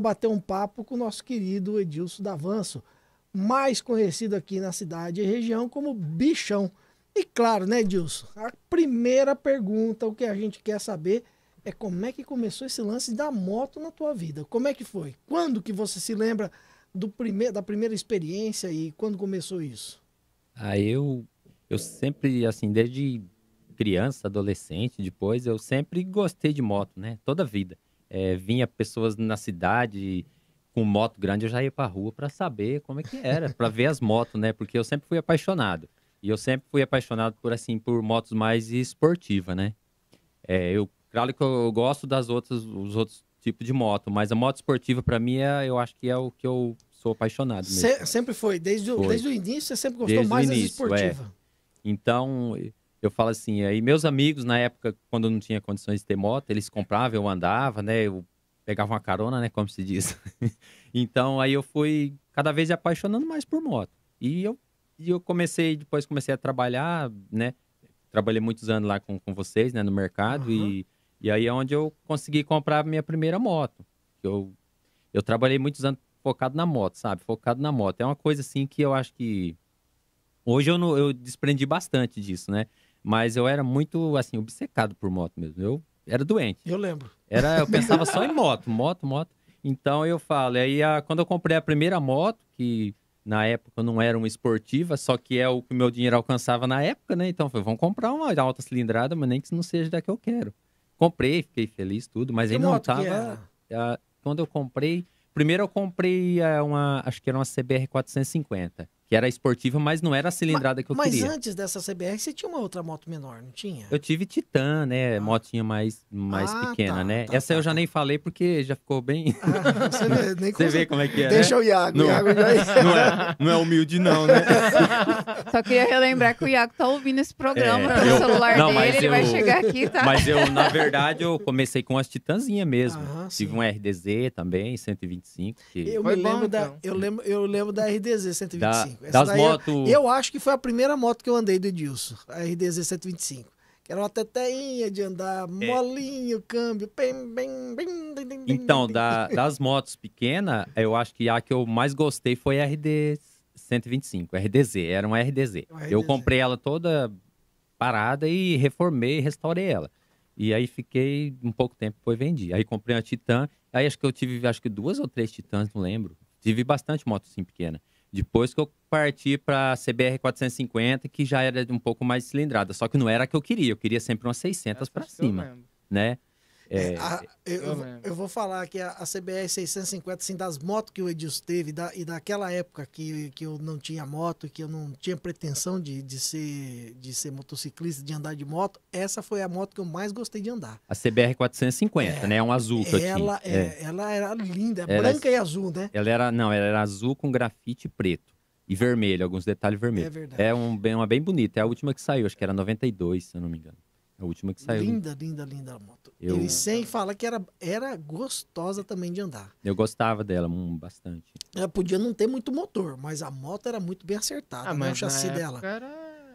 bater um papo com o nosso querido Edilson Davanço, mais conhecido aqui na cidade e região como Bichão. E claro, né, Edilson? A primeira pergunta, o que a gente quer saber é como é que começou esse lance da moto na tua vida? Como é que foi? Quando que você se lembra do da primeira experiência e quando começou isso? Ah, eu, eu sempre, assim, desde criança, adolescente, depois, eu sempre gostei de moto, né? Toda a vida é, vinha pessoas na cidade com moto grande, eu já ia pra rua para saber como é que era, para ver as motos, né? Porque eu sempre fui apaixonado. E eu sempre fui apaixonado por, assim, por motos mais esportiva, né? É, eu, claro que eu gosto das outras, os outros tipos de moto, mas a moto esportiva, para mim, é, eu acho que é o que eu sou apaixonado mesmo. Se, sempre foi. Desde, foi. desde o início, você sempre gostou desde mais das esportivas. É. Então, eu falo assim, aí meus amigos, na época, quando não tinha condições de ter moto, eles compravam, eu andava, né? Eu pegava uma carona, né? Como se diz. então, aí eu fui cada vez apaixonando mais por moto. E eu, e eu comecei, depois comecei a trabalhar, né? Trabalhei muitos anos lá com, com vocês, né? No mercado. Uhum. E, e aí é onde eu consegui comprar a minha primeira moto. Eu, eu trabalhei muitos anos focado na moto, sabe? Focado na moto. É uma coisa, assim, que eu acho que... Hoje eu, não, eu desprendi bastante disso, né? Mas eu era muito, assim, obcecado por moto mesmo. Eu era doente. Eu lembro. Era, eu pensava só em moto, moto, moto. Então eu falo, aí a, quando eu comprei a primeira moto, que na época não era uma esportiva, só que é o que o meu dinheiro alcançava na época, né? Então eu falei, vamos comprar uma alta cilindrada, mas nem que não seja da que eu quero. Comprei, fiquei feliz, tudo, mas que aí não tava. A, quando eu comprei, primeiro eu comprei eh, uma, acho que era uma CBR 450 que era esportiva, mas não era a cilindrada mas, que eu mas queria. Mas antes dessa CBR, você tinha uma outra moto menor, não tinha? Eu tive Titan, né? Ah. Motinha mais, mais ah, pequena, tá, né? Tá, Essa tá, eu já tá. nem falei porque já ficou bem. Ah, você vê, nem você vê como é que é. Né? Deixa né? o Iago. Não, Iago já... É- não, é, não é humilde, não, né? Só queria relembrar que o Iago tá ouvindo esse programa é, pelo eu, celular não, dele, ele eu, vai chegar aqui, tá? Mas eu, na verdade, eu comecei com as Titãzinhas mesmo. Ah, tive um RDZ também, 125. Que... Eu, Foi me bom, lembro então. da, eu, lembro, eu lembro da RDZ 125. Da, essa das é- motos. Eu, eu, acho que foi a primeira moto que eu andei do Edilson, a RDZ 125. Que era uma teteinha de andar, é. molinho, câmbio. Bem, bem, bem, bem então, da, das motos pequenas, eu acho que a que eu mais gostei foi a RD 125, RDZ, era uma RDZ. RDZ. Eu comprei ela toda parada e reformei, restaurei ela. E aí fiquei um pouco tempo, depois vendi. Aí comprei uma Titan, aí acho que eu tive acho que duas ou três Titãs, não lembro. Tive bastante moto assim pequena. Depois que eu parti para a CBR 450, que já era um pouco mais cilindrada, só que não era a que eu queria, eu queria sempre umas 600 para cima, né? É, é, a, eu, eu, eu, vou falar que a, a CBR 650, assim, das motos que o Edilson teve da, e daquela época que, que eu não tinha moto, que eu não tinha pretensão de, de, ser, de ser motociclista, de andar de moto, essa foi a moto que eu mais gostei de andar. A CBR 450, é, né? É um azul que ela, eu tinha. É, é. Ela era linda, ela, branca e azul, né? Ela era, não, ela era azul com grafite preto. E vermelho, alguns detalhes vermelhos. É verdade. É um, bem, uma bem bonita. É a última que saiu, acho que era 92, se eu não me engano. A última que saiu. Linda, linda, linda a moto. Eu... Ele sem fala que era, era gostosa também de andar. Eu gostava dela hum, bastante. Ela é, podia não ter muito motor, mas a moto era muito bem acertada, ah, né, mas o chassi dela. Era,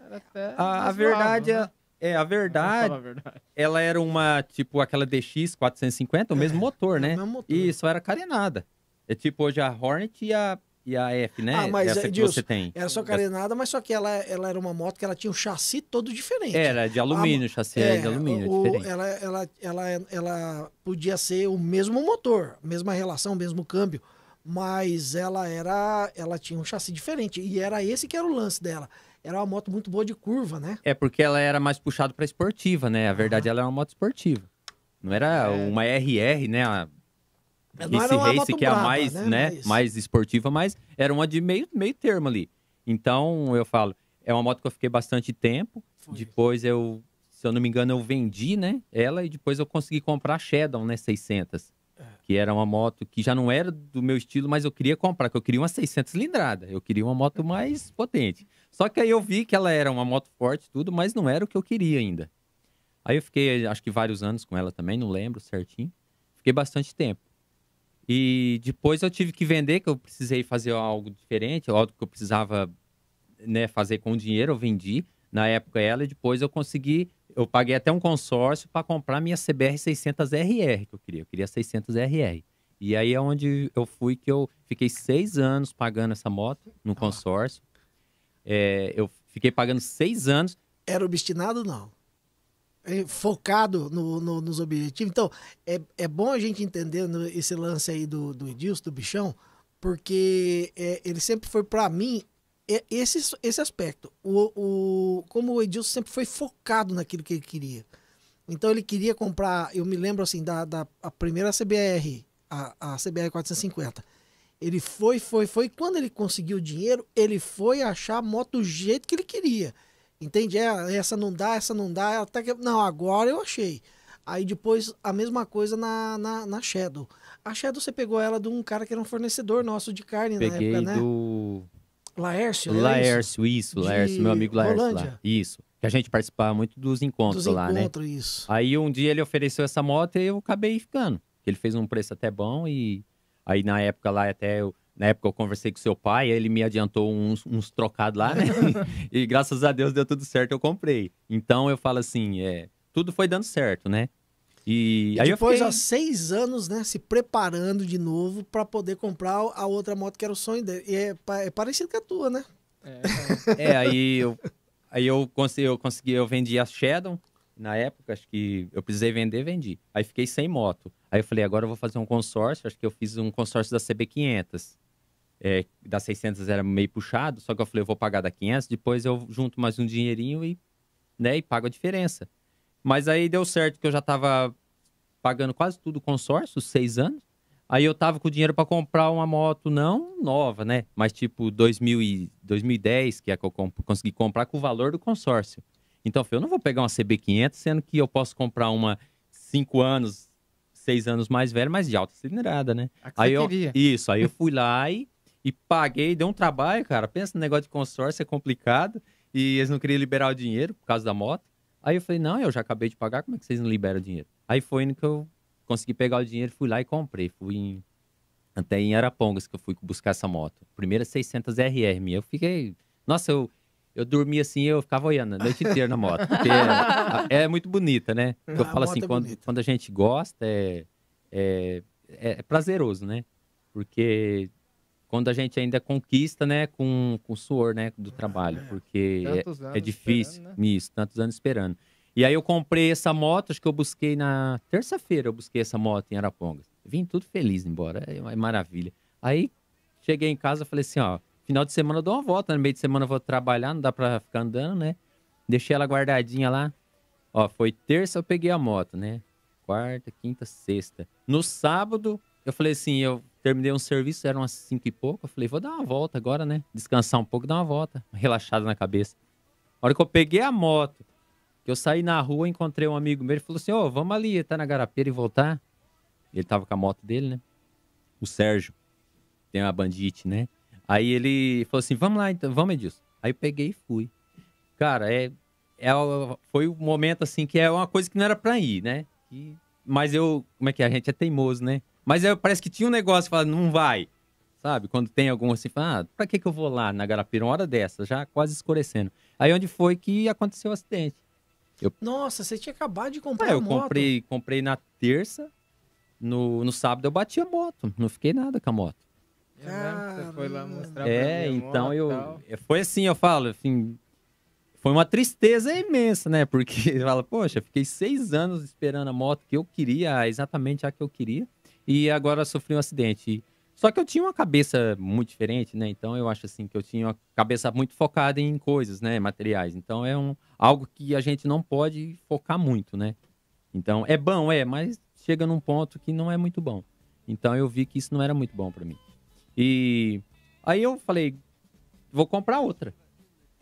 era até a, a verdade é, né? é, a verdade, a verdade, ela era uma, tipo, aquela DX 450, o é, né? mesmo motor, né? O mesmo motor. E só era carenada. É tipo hoje a Hornet e a e a F, né? Ah, mas Essa é, que Deus, você tem. Era só carenada, mas só que ela, ela era uma moto que ela tinha um chassi todo diferente. Era de alumínio, a, chassi é, de alumínio, o, diferente. Ela, ela, ela, ela podia ser o mesmo motor, mesma relação, mesmo câmbio, mas ela era, ela tinha um chassi diferente e era esse que era o lance dela era uma moto muito boa de curva, né? É porque ela era mais puxada para esportiva, né? A verdade, uhum. ela era é uma moto esportiva. Não era é... uma RR, né? Esse race que é a mais, né, né mas... É mais esportiva, mas era uma de meio, meio termo ali. Então, eu falo, é uma moto que eu fiquei bastante tempo. Foi depois isso. eu, se eu não me engano, eu vendi, né, ela e depois eu consegui comprar a Shadow, né, 600. É. Que era uma moto que já não era do meu estilo, mas eu queria comprar, que eu queria uma 600 cilindrada. Eu queria uma moto uhum. mais potente. Só que aí eu vi que ela era uma moto forte tudo, mas não era o que eu queria ainda. Aí eu fiquei, acho que vários anos com ela também, não lembro certinho. Fiquei bastante tempo. E depois eu tive que vender, que eu precisei fazer algo diferente, algo que eu precisava né, fazer com dinheiro, eu vendi na época ela, e depois eu consegui, eu paguei até um consórcio para comprar minha CBR 600RR que eu queria, eu queria 600RR. E aí é onde eu fui que eu fiquei seis anos pagando essa moto no ah. consórcio. Ah. É, eu fiquei pagando seis anos. Era obstinado não? É, focado no, no, nos objetivos. Então, é, é bom a gente entender né, esse lance aí do, do Edilson, do bichão, porque é, ele sempre foi, para mim, é esse, esse aspecto. O, o, como o Edilson sempre foi focado naquilo que ele queria. Então, ele queria comprar, eu me lembro assim, da, da a primeira CBR, a, a CBR 450. Ele foi, foi, foi. Quando ele conseguiu o dinheiro, ele foi achar a moto do jeito que ele queria. Entende? É, essa não dá, essa não dá. Até que, não, agora eu achei. Aí depois a mesma coisa na, na, na, Shadow. A Shadow você pegou ela de um cara que era um fornecedor nosso de carne Peguei na época, né? Do... Laércio, é Laércio, isso, isso Laércio, meu amigo Laércio lá. Isso. Que a gente participava muito dos encontros dos lá, né? encontros, né? Isso. Aí um dia ele ofereceu essa moto e eu acabei ficando. Ele fez um preço até bom e aí na época lá até eu na época eu conversei com seu pai, ele me adiantou uns, uns trocados lá, né? e graças a Deus deu tudo certo, eu comprei. Então eu falo assim, é, tudo foi dando certo, né? E, e aí depois, eu fiquei... ó, seis anos, né, se preparando de novo para poder comprar a outra moto que era o sonho dele. E é, é parecido com a tua, né? É, é, é. aí eu, aí eu consegui, eu consegui, eu vendi a Shadow, na época, acho que eu precisei vender, vendi. Aí fiquei sem moto. Aí eu falei, agora eu vou fazer um consórcio, acho que eu fiz um consórcio da CB500 é, da 600 era meio puxado, só que eu falei, eu vou pagar da 500, depois eu junto mais um dinheirinho e, né, e pago a diferença. Mas aí deu certo que eu já estava pagando quase tudo consórcio, seis anos. Aí eu tava com dinheiro para comprar uma moto, não nova, né? Mas tipo 2000 e, 2010, que é que eu comp consegui comprar com o valor do consórcio. Então eu falei, eu não vou pegar uma CB500, sendo que eu posso comprar uma cinco anos, seis anos mais velha, mas de alta cilindrada, né? aí eu, isso, aí eu fui lá e e paguei, deu um trabalho, cara. Pensa no negócio de consórcio, é complicado. E eles não queriam liberar o dinheiro por causa da moto. Aí eu falei, não, eu já acabei de pagar, como é que vocês não liberam o dinheiro? Aí foi indo que eu consegui pegar o dinheiro, fui lá e comprei. Fui em, até em Arapongas que eu fui buscar essa moto. Primeira 600 RR minha. Eu fiquei... Nossa, eu, eu dormia assim, eu ficava olhando a noite inteira na moto. Porque é, é muito bonita, né? Porque eu falo assim, é quando, quando, a gente gosta, é, é, é prazeroso, né? Porque quando a gente ainda conquista, né, com, com o suor, né, do trabalho, é, porque é, é, difícil, né? isso, tantos anos esperando. E aí eu comprei essa moto, acho que eu busquei na terça-feira, eu busquei essa moto em Arapongas. Vim tudo feliz embora, é uma maravilha. Aí cheguei em casa, falei assim, ó, final de semana eu dou uma volta, no meio de semana eu vou trabalhar, não dá pra ficar andando, né? Deixei ela guardadinha lá. Ó, foi terça eu peguei a moto, né? Quarta, quinta, sexta. No sábado eu falei assim, eu terminei um serviço, eram umas cinco e pouco. Eu falei, vou dar uma volta agora, né? Descansar um pouco, dar uma volta. Relaxado na cabeça. Na hora que eu peguei a moto, que eu saí na rua, encontrei um amigo meu. Ele falou assim, ô, oh, vamos ali, tá na garapeira e voltar. Ele tava com a moto dele, né? O Sérgio. Tem uma bandite, né? Aí ele falou assim, vamos lá então, vamos Edilson. Aí eu peguei e fui. Cara, é, é, foi um momento assim que é uma coisa que não era pra ir, né? E, mas eu, como é que é? A gente é teimoso, né? Mas parece que tinha um negócio que fala, não vai. Sabe? Quando tem algum assim, fala, ah, pra que, que eu vou lá na Garapira uma hora dessa, já quase escurecendo. Aí onde foi que aconteceu o acidente? Eu... Nossa, você tinha acabado de comprar ah, eu moto. comprei, comprei na terça, no, no sábado eu bati a moto, não fiquei nada com a moto. É você foi lá mostrar é, então eu, eu foi assim, eu falo, assim, foi uma tristeza imensa, né? Porque fala, poxa, fiquei seis anos esperando a moto que eu queria, exatamente a que eu queria e agora sofri um acidente. Só que eu tinha uma cabeça muito diferente, né? Então eu acho assim que eu tinha uma cabeça muito focada em coisas, né, materiais. Então é um algo que a gente não pode focar muito, né? Então é bom, é, mas chega num ponto que não é muito bom. Então eu vi que isso não era muito bom para mim. E aí eu falei, vou comprar outra.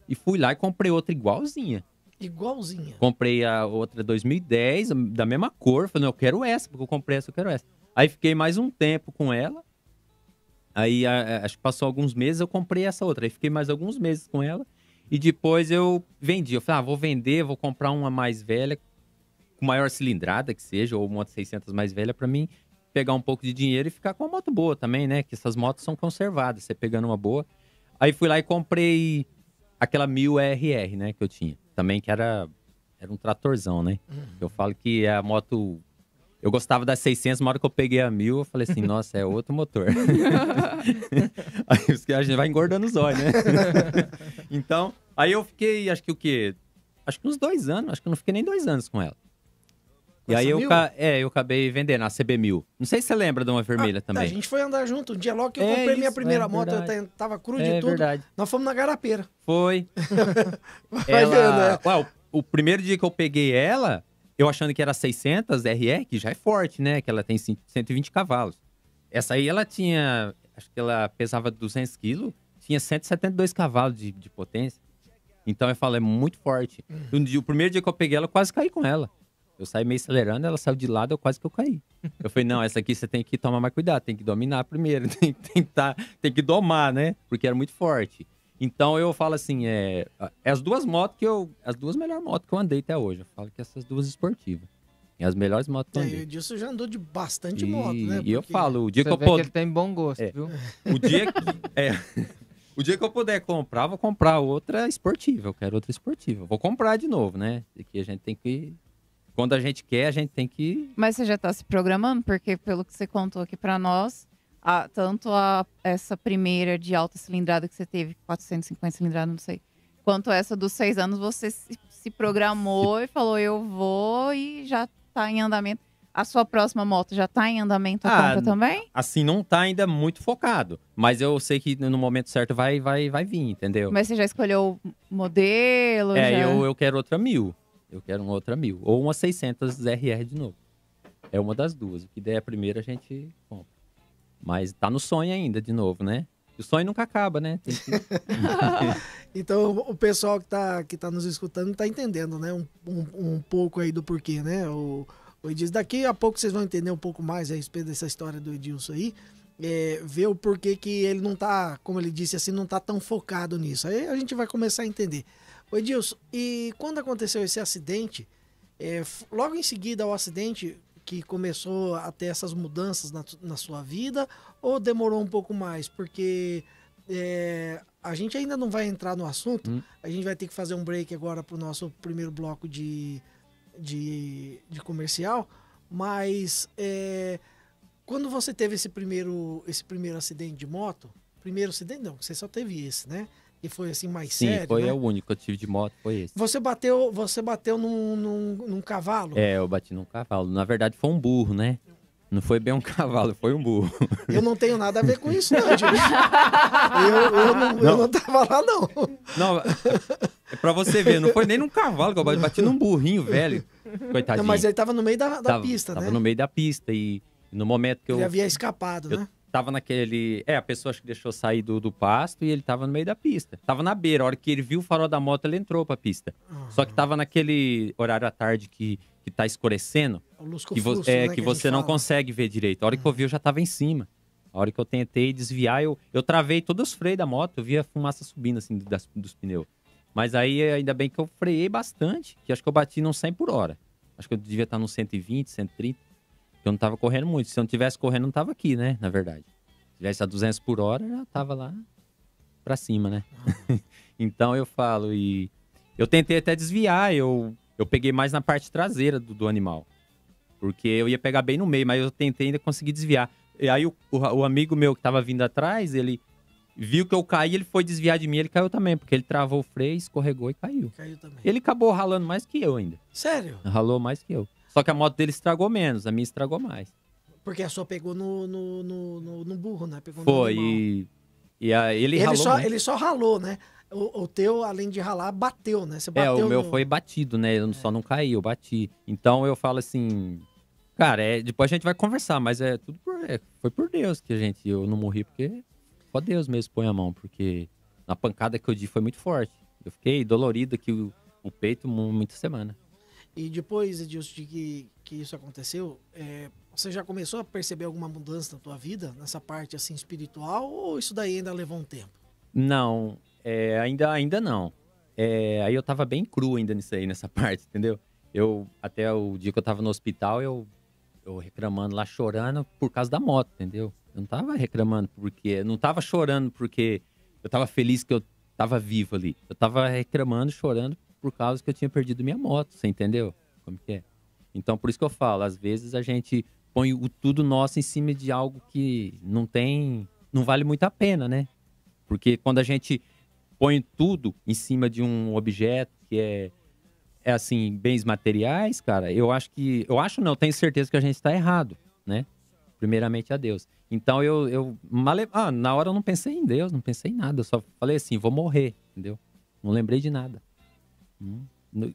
E fui lá e comprei outra igualzinha. Igualzinha. Comprei a outra 2010, da mesma cor. Falei, não, eu quero essa, porque eu comprei essa, eu quero essa. Aí fiquei mais um tempo com ela. Aí a, a, acho que passou alguns meses, eu comprei essa outra. Aí fiquei mais alguns meses com ela. E depois eu vendi. Eu falei, ah, vou vender, vou comprar uma mais velha, com maior cilindrada que seja, ou uma moto 600 mais velha, para mim pegar um pouco de dinheiro e ficar com uma moto boa também, né? Que essas motos são conservadas, você pegando uma boa. Aí fui lá e comprei aquela 1000RR, né? Que eu tinha. Também que era, era um tratorzão, né? Uhum. Eu falo que é a moto eu gostava das 600, uma hora que eu peguei a 1000, eu falei assim, nossa, é outro motor. aí a gente vai engordando os olhos, né? então, aí eu fiquei, acho que o quê? Acho que uns dois anos, acho que eu não fiquei nem dois anos com ela. Com e aí eu, é, eu acabei vendendo a CB1000. Não sei se você lembra de uma vermelha ah, também. A gente foi andar junto. Um dia logo que eu é comprei isso, minha primeira é moto, verdade. eu tava cru de é tudo. Verdade. Nós fomos na garapeira. Foi. ela... Ué, né? o, o primeiro dia que eu peguei ela, eu achando que era 600 RE que já é forte, né? Que ela tem 120 cavalos. Essa aí ela tinha, acho que ela pesava 200 quilos, tinha 172 cavalos de, de potência. Então eu falo, é muito forte. Uhum. o primeiro dia que eu peguei ela, eu quase caí com ela. Eu saí meio acelerando, ela saiu de lado, eu quase que eu caí. Eu falei, não, essa aqui você tem que tomar mais cuidado, tem que dominar primeiro, tem, que tentar... tem que domar, né? Porque era muito forte. Então eu falo assim, é, é, as duas motos que eu, as duas melhores motos que eu andei até hoje, eu falo que essas duas esportivas. É as melhores motos que eu é, andei. É, disso já andou de bastante e, moto, né? E Porque... eu falo, o dia Você que eu puder. ele tem bom gosto, é, viu? O dia que é, o dia que eu puder comprar, vou comprar outra esportiva, eu quero outra esportiva. Vou comprar de novo, né? Que a gente tem que quando a gente quer, a gente tem que. Mas você já está se programando? Porque, pelo que você contou aqui para nós, a, tanto a, essa primeira de alta cilindrada que você teve, 450 cilindrada, não sei, quanto essa dos seis anos, você se, se programou e falou, eu vou e já está em andamento. A sua próxima moto já está em andamento a ah, também? Assim, não está ainda muito focado. Mas eu sei que no momento certo vai, vai, vai vir, entendeu? Mas você já escolheu modelo? É, já... eu, eu quero outra mil. Eu quero uma outra mil. Ou uma 600 RR de novo. É uma das duas. O que der a primeira, a gente compra. Mas tá no sonho ainda, de novo, né? O sonho nunca acaba, né? Que... então, o pessoal que tá, que tá nos escutando tá entendendo, né? Um, um, um pouco aí do porquê, né? O, o Edilson. Daqui a pouco vocês vão entender um pouco mais a respeito dessa história do Edilson aí. É, ver o porquê que ele não tá, como ele disse assim, não tá tão focado nisso. Aí a gente vai começar a entender. O Edilson, e quando aconteceu esse acidente, é, logo em seguida ao acidente, que começou a ter essas mudanças na, na sua vida ou demorou um pouco mais? Porque é, a gente ainda não vai entrar no assunto, hum. a gente vai ter que fazer um break agora para o nosso primeiro bloco de, de, de comercial, mas é, quando você teve esse primeiro, esse primeiro acidente de moto, primeiro acidente não, você só teve esse, né? que foi assim mais Sim, sério. Sim, foi né? É o único que eu tive de moto, foi esse. Você bateu, você bateu num, num, num, cavalo? É, eu bati num cavalo. Na verdade, foi um burro, né? Não foi bem um cavalo, foi um burro. Eu não tenho nada a ver com isso, não, Diogo. eu, eu, não, não. eu não tava lá, não. Não, é pra você ver, não foi nem num cavalo que eu bati, num burrinho velho. Coitadinho. Não, mas ele tava no meio da, da tava, pista, tava né? Tava no meio da pista e no momento que eu... Ele havia escapado, eu, né? tava naquele. É, a pessoa acho que deixou sair do, do pasto e ele tava no meio da pista. Tava na beira. A hora que ele viu o farol da moto, ele entrou pra pista. Uhum. Só que tava naquele horário à tarde que, que tá escurecendo. É que, vo fluxo, é, né, que, que você não consegue ver direito. A hora uhum. que eu vi, eu já tava em cima. A hora que eu tentei desviar, eu, eu travei todos os freios da moto, eu vi a fumaça subindo assim das, dos pneus. Mas aí ainda bem que eu freiei bastante, que acho que eu bati num 100 por hora. Acho que eu devia estar tá num 120, 130. Eu não tava correndo muito. Se eu não tivesse correndo, não tava aqui, né? Na verdade. Se tivesse a 200 por hora, já tava lá pra cima, né? então eu falo e... Eu tentei até desviar, eu, eu peguei mais na parte traseira do, do animal. Porque eu ia pegar bem no meio, mas eu tentei ainda conseguir desviar. E aí o, o, o amigo meu que tava vindo atrás, ele viu que eu caí, ele foi desviar de mim, ele caiu também, porque ele travou o freio, escorregou e caiu. Caiu também. Ele acabou ralando mais que eu ainda. Sério? Ralou mais que eu. Só que a moto dele estragou menos, a minha estragou mais. Porque a sua pegou no, no, no, no burro, né? Pegou Foi, e, e a, ele, ele ralou. Só, ele só ralou, né? O, o, teu, além de ralar, bateu, né? Você bateu é, o meu no... foi batido, né? Eu é. só não caí, eu bati. Então eu falo assim, cara, é, depois a gente vai conversar, mas é tudo por, é, foi por Deus que a gente, eu não morri porque só Deus mesmo põe a mão, porque na pancada que eu dei foi muito forte. Eu fiquei dolorido aqui o, o peito muita semana. E depois, disso de que, que isso aconteceu, é, você já começou a perceber alguma mudança na tua vida, nessa parte assim espiritual, ou isso daí ainda levou um tempo? Não, é, ainda, ainda não. É, aí eu tava bem cru ainda nisso aí, nessa parte, entendeu? Eu, até o dia que eu tava no hospital, eu, eu reclamando lá, chorando por causa da moto, entendeu? Eu não tava reclamando porque, não tava chorando porque eu tava feliz que eu tava vivo ali. Eu tava reclamando, chorando por causa que eu tinha perdido minha moto, você entendeu? Como que é? Então, por isso que eu falo, às vezes a gente põe o tudo nosso em cima de algo que não tem, não vale muito a pena, né? Porque quando a gente põe tudo em cima de um objeto que é é assim, bens materiais, cara, eu acho que. Eu acho não, eu tenho certeza que a gente está errado, né? Primeiramente a Deus. Então eu. eu male... ah, na hora eu não pensei em Deus, não pensei em nada. Eu só falei assim, vou morrer, entendeu? Não lembrei de nada. Hum?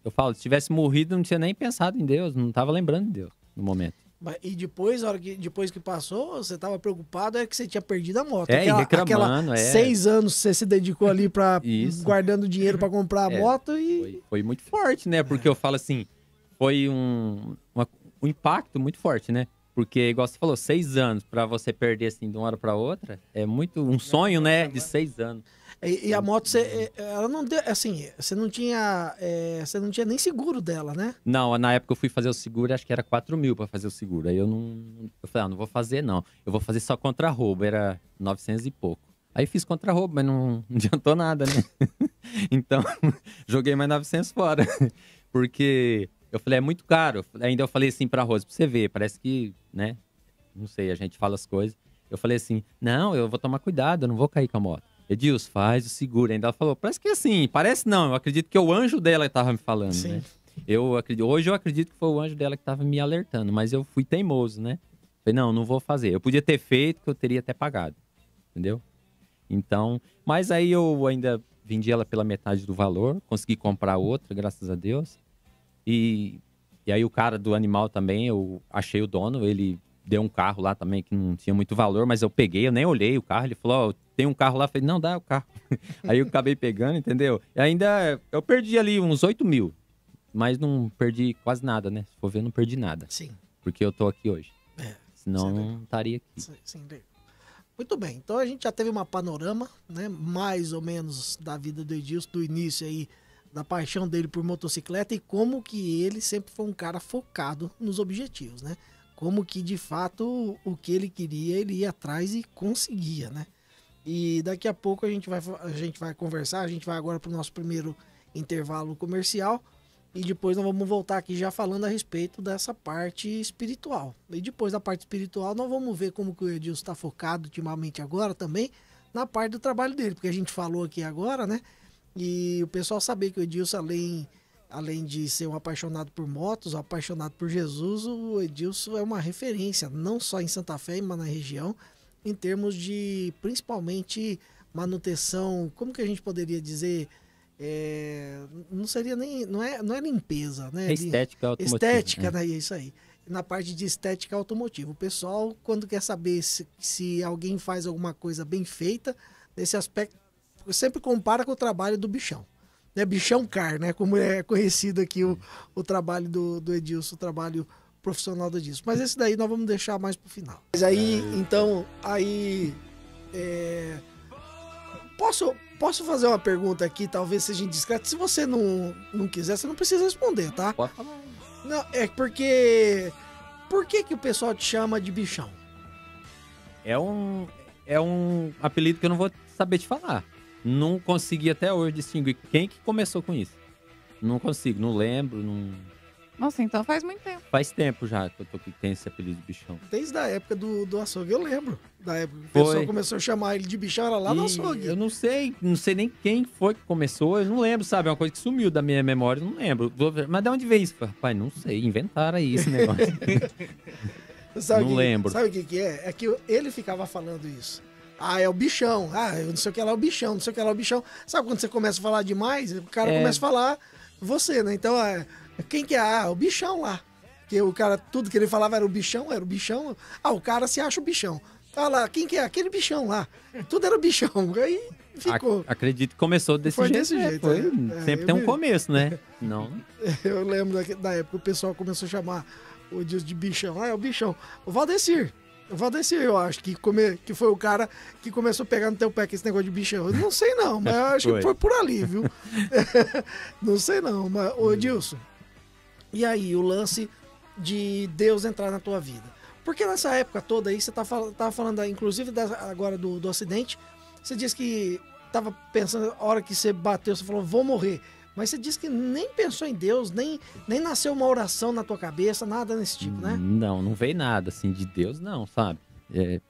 Eu falo, se tivesse morrido, não tinha nem pensado em Deus, não estava lembrando de Deus no momento. Mas, e depois, a hora que, depois que passou, você estava preocupado, é que você tinha perdido a moto. É, aquela, aquela é. seis anos você se dedicou ali para guardando dinheiro para comprar a é, moto e. Foi, foi, muito forte, né? Porque é. eu falo assim, foi um, uma, um impacto muito forte, né? Porque, igual você falou, seis anos para você perder assim de uma hora para outra é muito um é sonho, né? De né? seis anos. E, e a moto, você, é, é, ela não deu, assim, você não tinha, é, você não tinha nem seguro dela, né? Não, na época eu fui fazer o seguro, acho que era 4 mil para fazer o seguro. Aí eu não, eu falei, ah, não vou fazer não. Eu vou fazer só contra roubo, era 900 e pouco. Aí fiz contra roubo, mas não, não adiantou nada, né? então, joguei mais 900 fora. Porque eu falei, é muito caro. Ainda eu falei assim a Rose, pra você ver, parece que, né? Não sei, a gente fala as coisas. Eu falei assim, não, eu vou tomar cuidado, eu não vou cair com a moto. Edilson, faz o seguro. Ainda ela falou, parece que é assim, parece não. Eu acredito que é o anjo dela estava me falando, Sim. né? Eu acredito, hoje eu acredito que foi o anjo dela que estava me alertando, mas eu fui teimoso, né? Falei, não, não vou fazer. Eu podia ter feito, que eu teria até pagado, entendeu? Então, mas aí eu ainda vendi ela pela metade do valor, consegui comprar outra, graças a Deus. E, e aí o cara do animal também, eu achei o dono, ele deu um carro lá também que não tinha muito valor, mas eu peguei, eu nem olhei o carro. Ele falou: oh, tem um carro lá. Eu falei: Não, dá é o carro. Aí eu acabei pegando, entendeu? E ainda eu perdi ali uns 8 mil, mas não perdi quase nada, né? Se for ver, não perdi nada. Sim. Porque eu tô aqui hoje. É, Senão não estaria aqui. sim, muito bem, então a gente já teve uma panorama, né? Mais ou menos da vida do Edilson, do início aí, da paixão dele por motocicleta e como que ele sempre foi um cara focado nos objetivos, né? como que de fato o que ele queria ele ia atrás e conseguia, né? E daqui a pouco a gente vai, a gente vai conversar, a gente vai agora para o nosso primeiro intervalo comercial e depois nós vamos voltar aqui já falando a respeito dessa parte espiritual. E depois da parte espiritual nós vamos ver como que o Edilson está focado ultimamente agora também na parte do trabalho dele, porque a gente falou aqui agora, né? E o pessoal saber que o Edilson além além de ser um apaixonado por motos, um apaixonado por Jesus, o Edilson é uma referência, não só em Santa Fé, mas na região, em termos de principalmente manutenção, como que a gente poderia dizer? É, não seria nem. Não é, não é limpeza, né? É estética automotiva. Estética, é. Né? é isso aí. Na parte de estética automotiva. O pessoal, quando quer saber se, se alguém faz alguma coisa bem feita, nesse aspecto, sempre compara com o trabalho do bichão né, bichão car, né, como é conhecido aqui o, o trabalho do, do Edilson, o trabalho profissional do Edilson. Mas esse daí nós vamos deixar mais pro final. Mas aí, então, aí... É... Posso, posso fazer uma pergunta aqui, talvez seja indiscreto. Se você não, não quiser, você não precisa responder, tá? Pode Não, é porque... Por que que o pessoal te chama de bichão? É um... É um apelido que eu não vou saber te falar não consegui até hoje distinguir quem que começou com isso. Não consigo, não lembro, não. Nossa, então faz muito tempo. Faz tempo já que eu tô que tem esse apelido de bichão. Desde a época do, do açougue, eu lembro. Da época que o pessoal começou a chamar ele de bichão, era lá e no açougue. Eu não sei, não sei nem quem foi que começou, eu não lembro, sabe? É uma coisa que sumiu da minha memória, não lembro. Mas de onde veio isso? Pai, não sei, inventaram aí esse negócio. não que, lembro. Sabe o que, que é? É que ele ficava falando isso. Ah, é o bichão. Ah, não sei o que lá, é o bichão, não sei o que lá, é o bichão. Sabe quando você começa a falar demais? O cara é. começa a falar você, né? Então, é, quem que é? Ah, é o bichão lá. Que o cara, tudo que ele falava era o bichão, era o bichão. Ah, o cara se acha o bichão. Fala tá quem que é? Aquele bichão lá. Tudo era bichão. Aí ficou. acredito que começou desse foi jeito. Desse né? jeito é. é, Sempre tem um começo, né? Não. Eu lembro da, da, época o pessoal começou a chamar o Deus de bichão. Ah, é o bichão. O Valdecir. Valdecir, é eu acho que, come, que foi o cara que começou a pegar no teu pé esse negócio de bichão. Não sei não, mas eu acho foi. que foi por ali, viu? não sei não, mas... Ô, hum. Dilson, e aí o lance de Deus entrar na tua vida? Porque nessa época toda aí, você tá, tava falando, inclusive da, agora do, do acidente, você disse que tava pensando, a hora que você bateu, você falou, vou morrer. Mas você disse que nem pensou em Deus, nem, nem nasceu uma oração na tua cabeça, nada desse tipo, né? Não, não veio nada assim de Deus, não, sabe? É...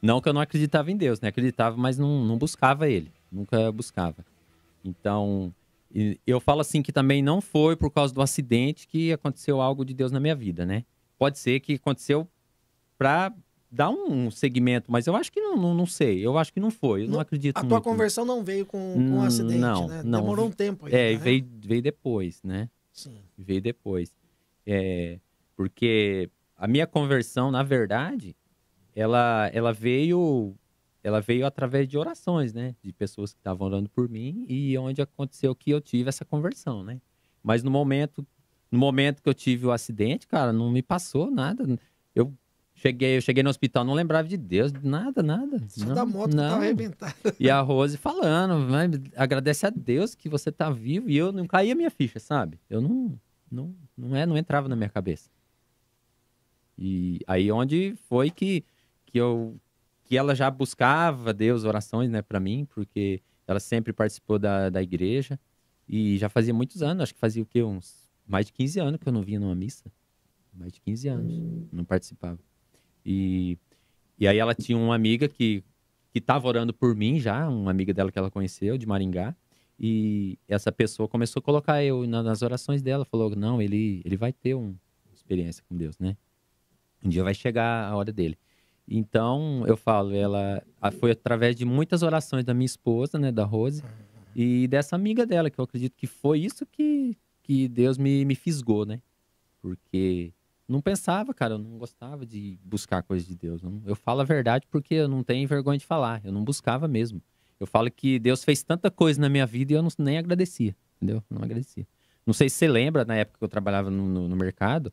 Não que eu não acreditava em Deus, né? Acreditava, mas não, não buscava ele. Nunca buscava. Então, eu falo assim que também não foi por causa do acidente que aconteceu algo de Deus na minha vida, né? Pode ser que aconteceu para dá um segmento, mas eu acho que não, não, não sei. Eu acho que não foi. Eu não, não acredito. A tua muito. conversão não veio com, com um acidente, não, né? Não, Demorou um tempo aí. É, né? veio, veio depois, né? Sim. Veio depois. É, porque a minha conversão, na verdade, ela, ela veio ela veio através de orações, né? De pessoas que estavam orando por mim e onde aconteceu que eu tive essa conversão, né? Mas no momento, no momento que eu tive o acidente, cara, não me passou nada. Eu Cheguei, eu cheguei no hospital, não lembrava de Deus, nada, nada. Só não, da moto não. que tá arrebentada. E a Rose falando, vai, agradece a Deus que você tá vivo. E eu não caía minha ficha, sabe? Eu não, não, não, é, não entrava na minha cabeça. E aí onde foi que, que eu que ela já buscava Deus orações, né, para mim, porque ela sempre participou da, da igreja e já fazia muitos anos, acho que fazia o quê? Uns mais de 15 anos que eu não vinha numa missa. Mais de 15 anos, não participava. E, e aí ela tinha uma amiga que que estava orando por mim já, uma amiga dela que ela conheceu, de Maringá. E essa pessoa começou a colocar eu nas orações dela. Falou, não, ele, ele vai ter uma experiência com Deus, né? Um dia vai chegar a hora dele. Então, eu falo, ela foi através de muitas orações da minha esposa, né, da Rose, e dessa amiga dela, que eu acredito que foi isso que, que Deus me, me fisgou, né? Porque não pensava, cara, eu não gostava de buscar coisas de Deus. eu falo a verdade porque eu não tenho vergonha de falar. Eu não buscava mesmo. Eu falo que Deus fez tanta coisa na minha vida e eu não, nem agradecia, entendeu? Não agradecia. Não sei se você lembra, na época que eu trabalhava no, no, no mercado,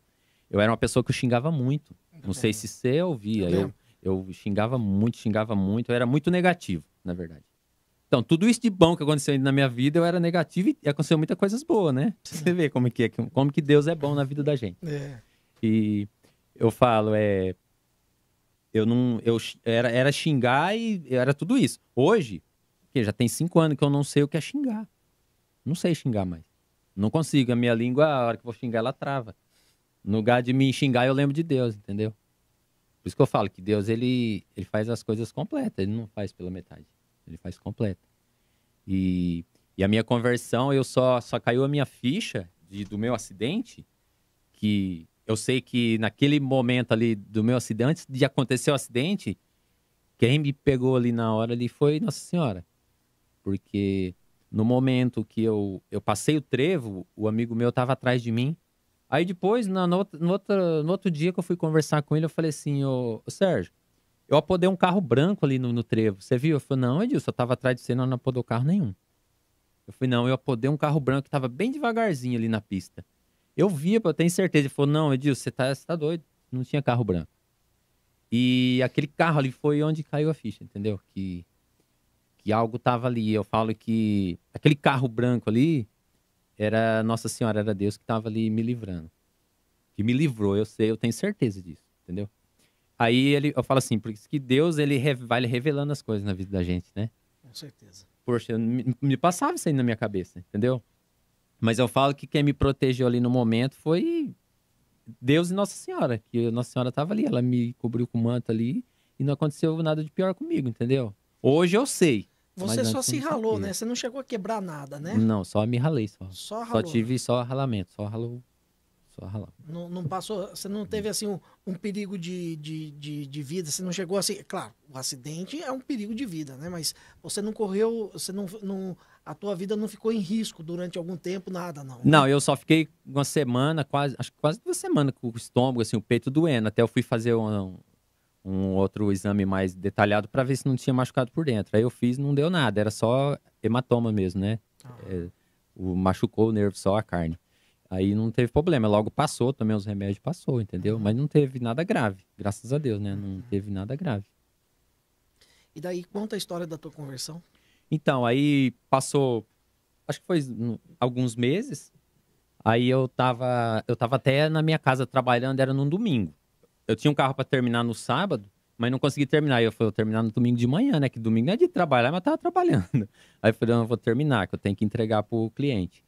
eu era uma pessoa que eu xingava muito. Não sei se você ouvia. Eu, eu, xingava muito, xingava muito. Eu era muito negativo, na verdade. Então, tudo isso de bom que aconteceu na minha vida, eu era negativo e aconteceu muitas coisas boas, né? Pra você ver como que, é, como que Deus é bom na vida da gente. É que eu falo é eu não eu era, era xingar e era tudo isso. Hoje, que já tem cinco anos que eu não sei o que é xingar. Não sei xingar mais. Não consigo. A minha língua, a hora que eu vou xingar, ela trava. No lugar de me xingar, eu lembro de Deus, entendeu? Por isso que eu falo que Deus, ele, ele faz as coisas completas. Ele não faz pela metade. Ele faz completa. E, e a minha conversão, eu só, só caiu a minha ficha de, do meu acidente, que eu sei que naquele momento ali do meu acidente, antes de acontecer o acidente, quem me pegou ali na hora ali foi Nossa Senhora. Porque no momento que eu, eu passei o trevo, o amigo meu estava atrás de mim. Aí depois, na, no, no, outro, no outro dia que eu fui conversar com ele, eu falei assim, ô, ô Sérgio, eu apodei um carro branco ali no, no trevo. Você viu? Eu falei, não, Edilson, eu tava atrás de você, não, não apodou carro nenhum. Eu falei, não, eu apodei um carro branco que tava bem devagarzinho ali na pista. Eu via, eu tenho certeza. Ele falou: Não, Edilson, você tá, você tá doido. Não tinha carro branco. E aquele carro ali foi onde caiu a ficha, entendeu? Que, que algo tava ali. Eu falo que aquele carro branco ali era Nossa Senhora, era Deus que tava ali me livrando. Que me livrou, eu sei, eu tenho certeza disso, entendeu? Aí ele, eu falo assim, porque que Deus ele vai revelando as coisas na vida da gente, né? Com certeza. Poxa, me, me passava isso aí na minha cabeça, entendeu? Mas eu falo que quem me protegeu ali no momento foi Deus e Nossa Senhora, que Nossa Senhora estava ali, ela me cobriu com o manto ali e não aconteceu nada de pior comigo, entendeu? Hoje eu sei. Você só se ralou, né? Você não chegou a quebrar nada, né? Não, só me ralei só. Só ralou. Só tive só ralamento, só ralou. Só ralou. Não, não passou, você não teve assim um, um perigo de, de, de, de, vida, você não chegou assim. Claro, o acidente é um perigo de vida, né? Mas você não correu, você não, não a tua vida não ficou em risco durante algum tempo, nada, não. Né? Não, eu só fiquei uma semana, quase, acho que quase duas semanas com o estômago, assim, o peito doendo. Até eu fui fazer um, um outro exame mais detalhado para ver se não tinha machucado por dentro. Aí eu fiz, não deu nada, era só hematoma mesmo, né? Ah. É, o, machucou o nervo, só a carne. Aí não teve problema, logo passou, também os remédios passou, entendeu? Mas não teve nada grave, graças a Deus, né? Não uhum. teve nada grave. E daí, conta a história da tua conversão. Então, aí passou, acho que foi alguns meses. Aí eu tava, eu tava até na minha casa trabalhando, era num domingo. Eu tinha um carro para terminar no sábado, mas não consegui terminar. Aí eu falei, eu vou terminar no domingo de manhã, né? Que domingo não é de trabalhar, mas tava trabalhando. Aí eu falei, não, vou terminar, que eu tenho que entregar pro cliente.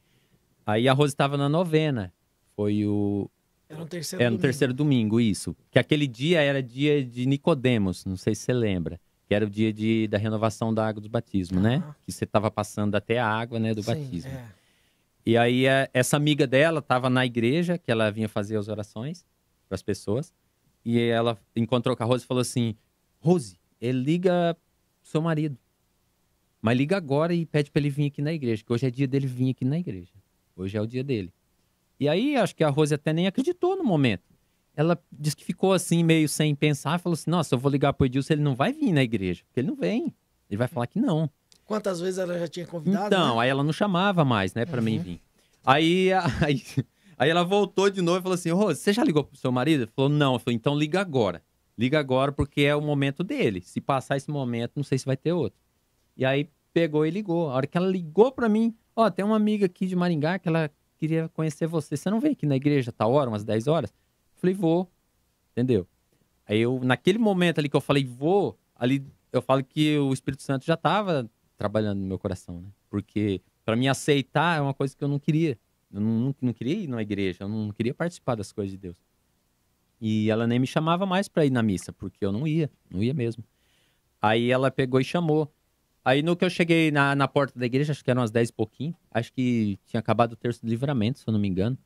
Aí a Rose estava na novena. Foi o. Era no terceiro, era no domingo. terceiro domingo, isso. Que aquele dia era dia de Nicodemos, não sei se você lembra que era o dia de, da renovação da água do batismo, uhum. né? Que você estava passando até a água, né, do Sim, batismo. É. E aí essa amiga dela estava na igreja, que ela vinha fazer as orações para as pessoas, e ela encontrou com a Rose e falou assim: "Rose, ele eh, liga seu marido. Mas liga agora e pede para ele vir aqui na igreja, que hoje é dia dele vir aqui na igreja. Hoje é o dia dele." E aí acho que a Rose até nem acreditou no momento ela disse que ficou assim, meio sem pensar, falou assim: Nossa, eu vou ligar pro Edilson, ele não vai vir na igreja, porque ele não vem. Ele vai falar que não. Quantas vezes ela já tinha convidado? Né? Então, né? aí ela não chamava mais, né, para uhum. mim vir. Aí, aí, aí ela voltou de novo e falou assim: Rose, você já ligou pro seu marido? Ele falou: Não. Eu falei: Então liga agora. Liga agora porque é o momento dele. Se passar esse momento, não sei se vai ter outro. E aí pegou e ligou. A hora que ela ligou para mim: Ó, oh, tem uma amiga aqui de Maringá que ela queria conhecer você. Você não vem aqui na igreja, tá hora, umas 10 horas? falei, vou. Entendeu? Aí eu, naquele momento ali que eu falei, vou, ali eu falo que o Espírito Santo já estava trabalhando no meu coração, né? Porque para mim aceitar é uma coisa que eu não queria. Eu não, não, não queria ir na igreja, eu não queria participar das coisas de Deus. E ela nem me chamava mais para ir na missa, porque eu não ia, não ia mesmo. Aí ela pegou e chamou. Aí no que eu cheguei na, na porta da igreja, acho que eram umas 10 e pouquinho, acho que tinha acabado o terço do livramento, se eu não me engano.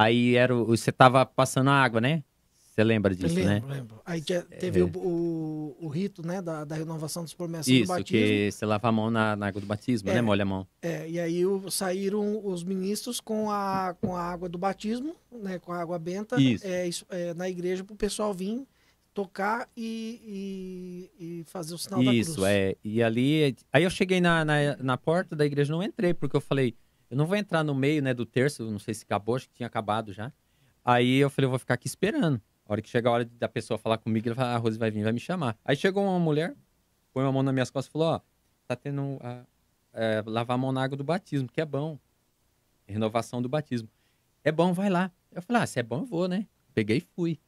Aí era o, você tava passando água, né? Você lembra disso, lembro, né? Lembro. Aí é, é. teve é. o, o, o, rito, né, da, da renovação dos promessas Isso, do batismo. Isso, que você lava a mão na, na água do batismo, né? é, né? Molha a mão. É, e aí o, saíram os ministros com a, com a água do batismo, né, com a água benta, Isso. É, é na igreja para o pessoal vir tocar e, e, e, fazer o sinal Isso, da cruz. Isso, é. E ali, aí eu cheguei na, na, na porta da igreja, não entrei, porque eu falei eu não vou entrar no meio, né, do terço, não sei se acabou, acho que tinha acabado já. Aí eu falei, eu vou ficar aqui esperando. A hora que chegar a hora da pessoa falar comigo, ela fala, ah, a Rose vai vir, vai me chamar. Aí chegou uma mulher, põe uma mão nas minhas costas e falou, ó, tá tendo a, ah, é, lavar a mão na água do batismo, que é bom. Renovação do batismo. É bom, vai lá. Eu falei, ah, se é bom, eu vou, né? Peguei e fui.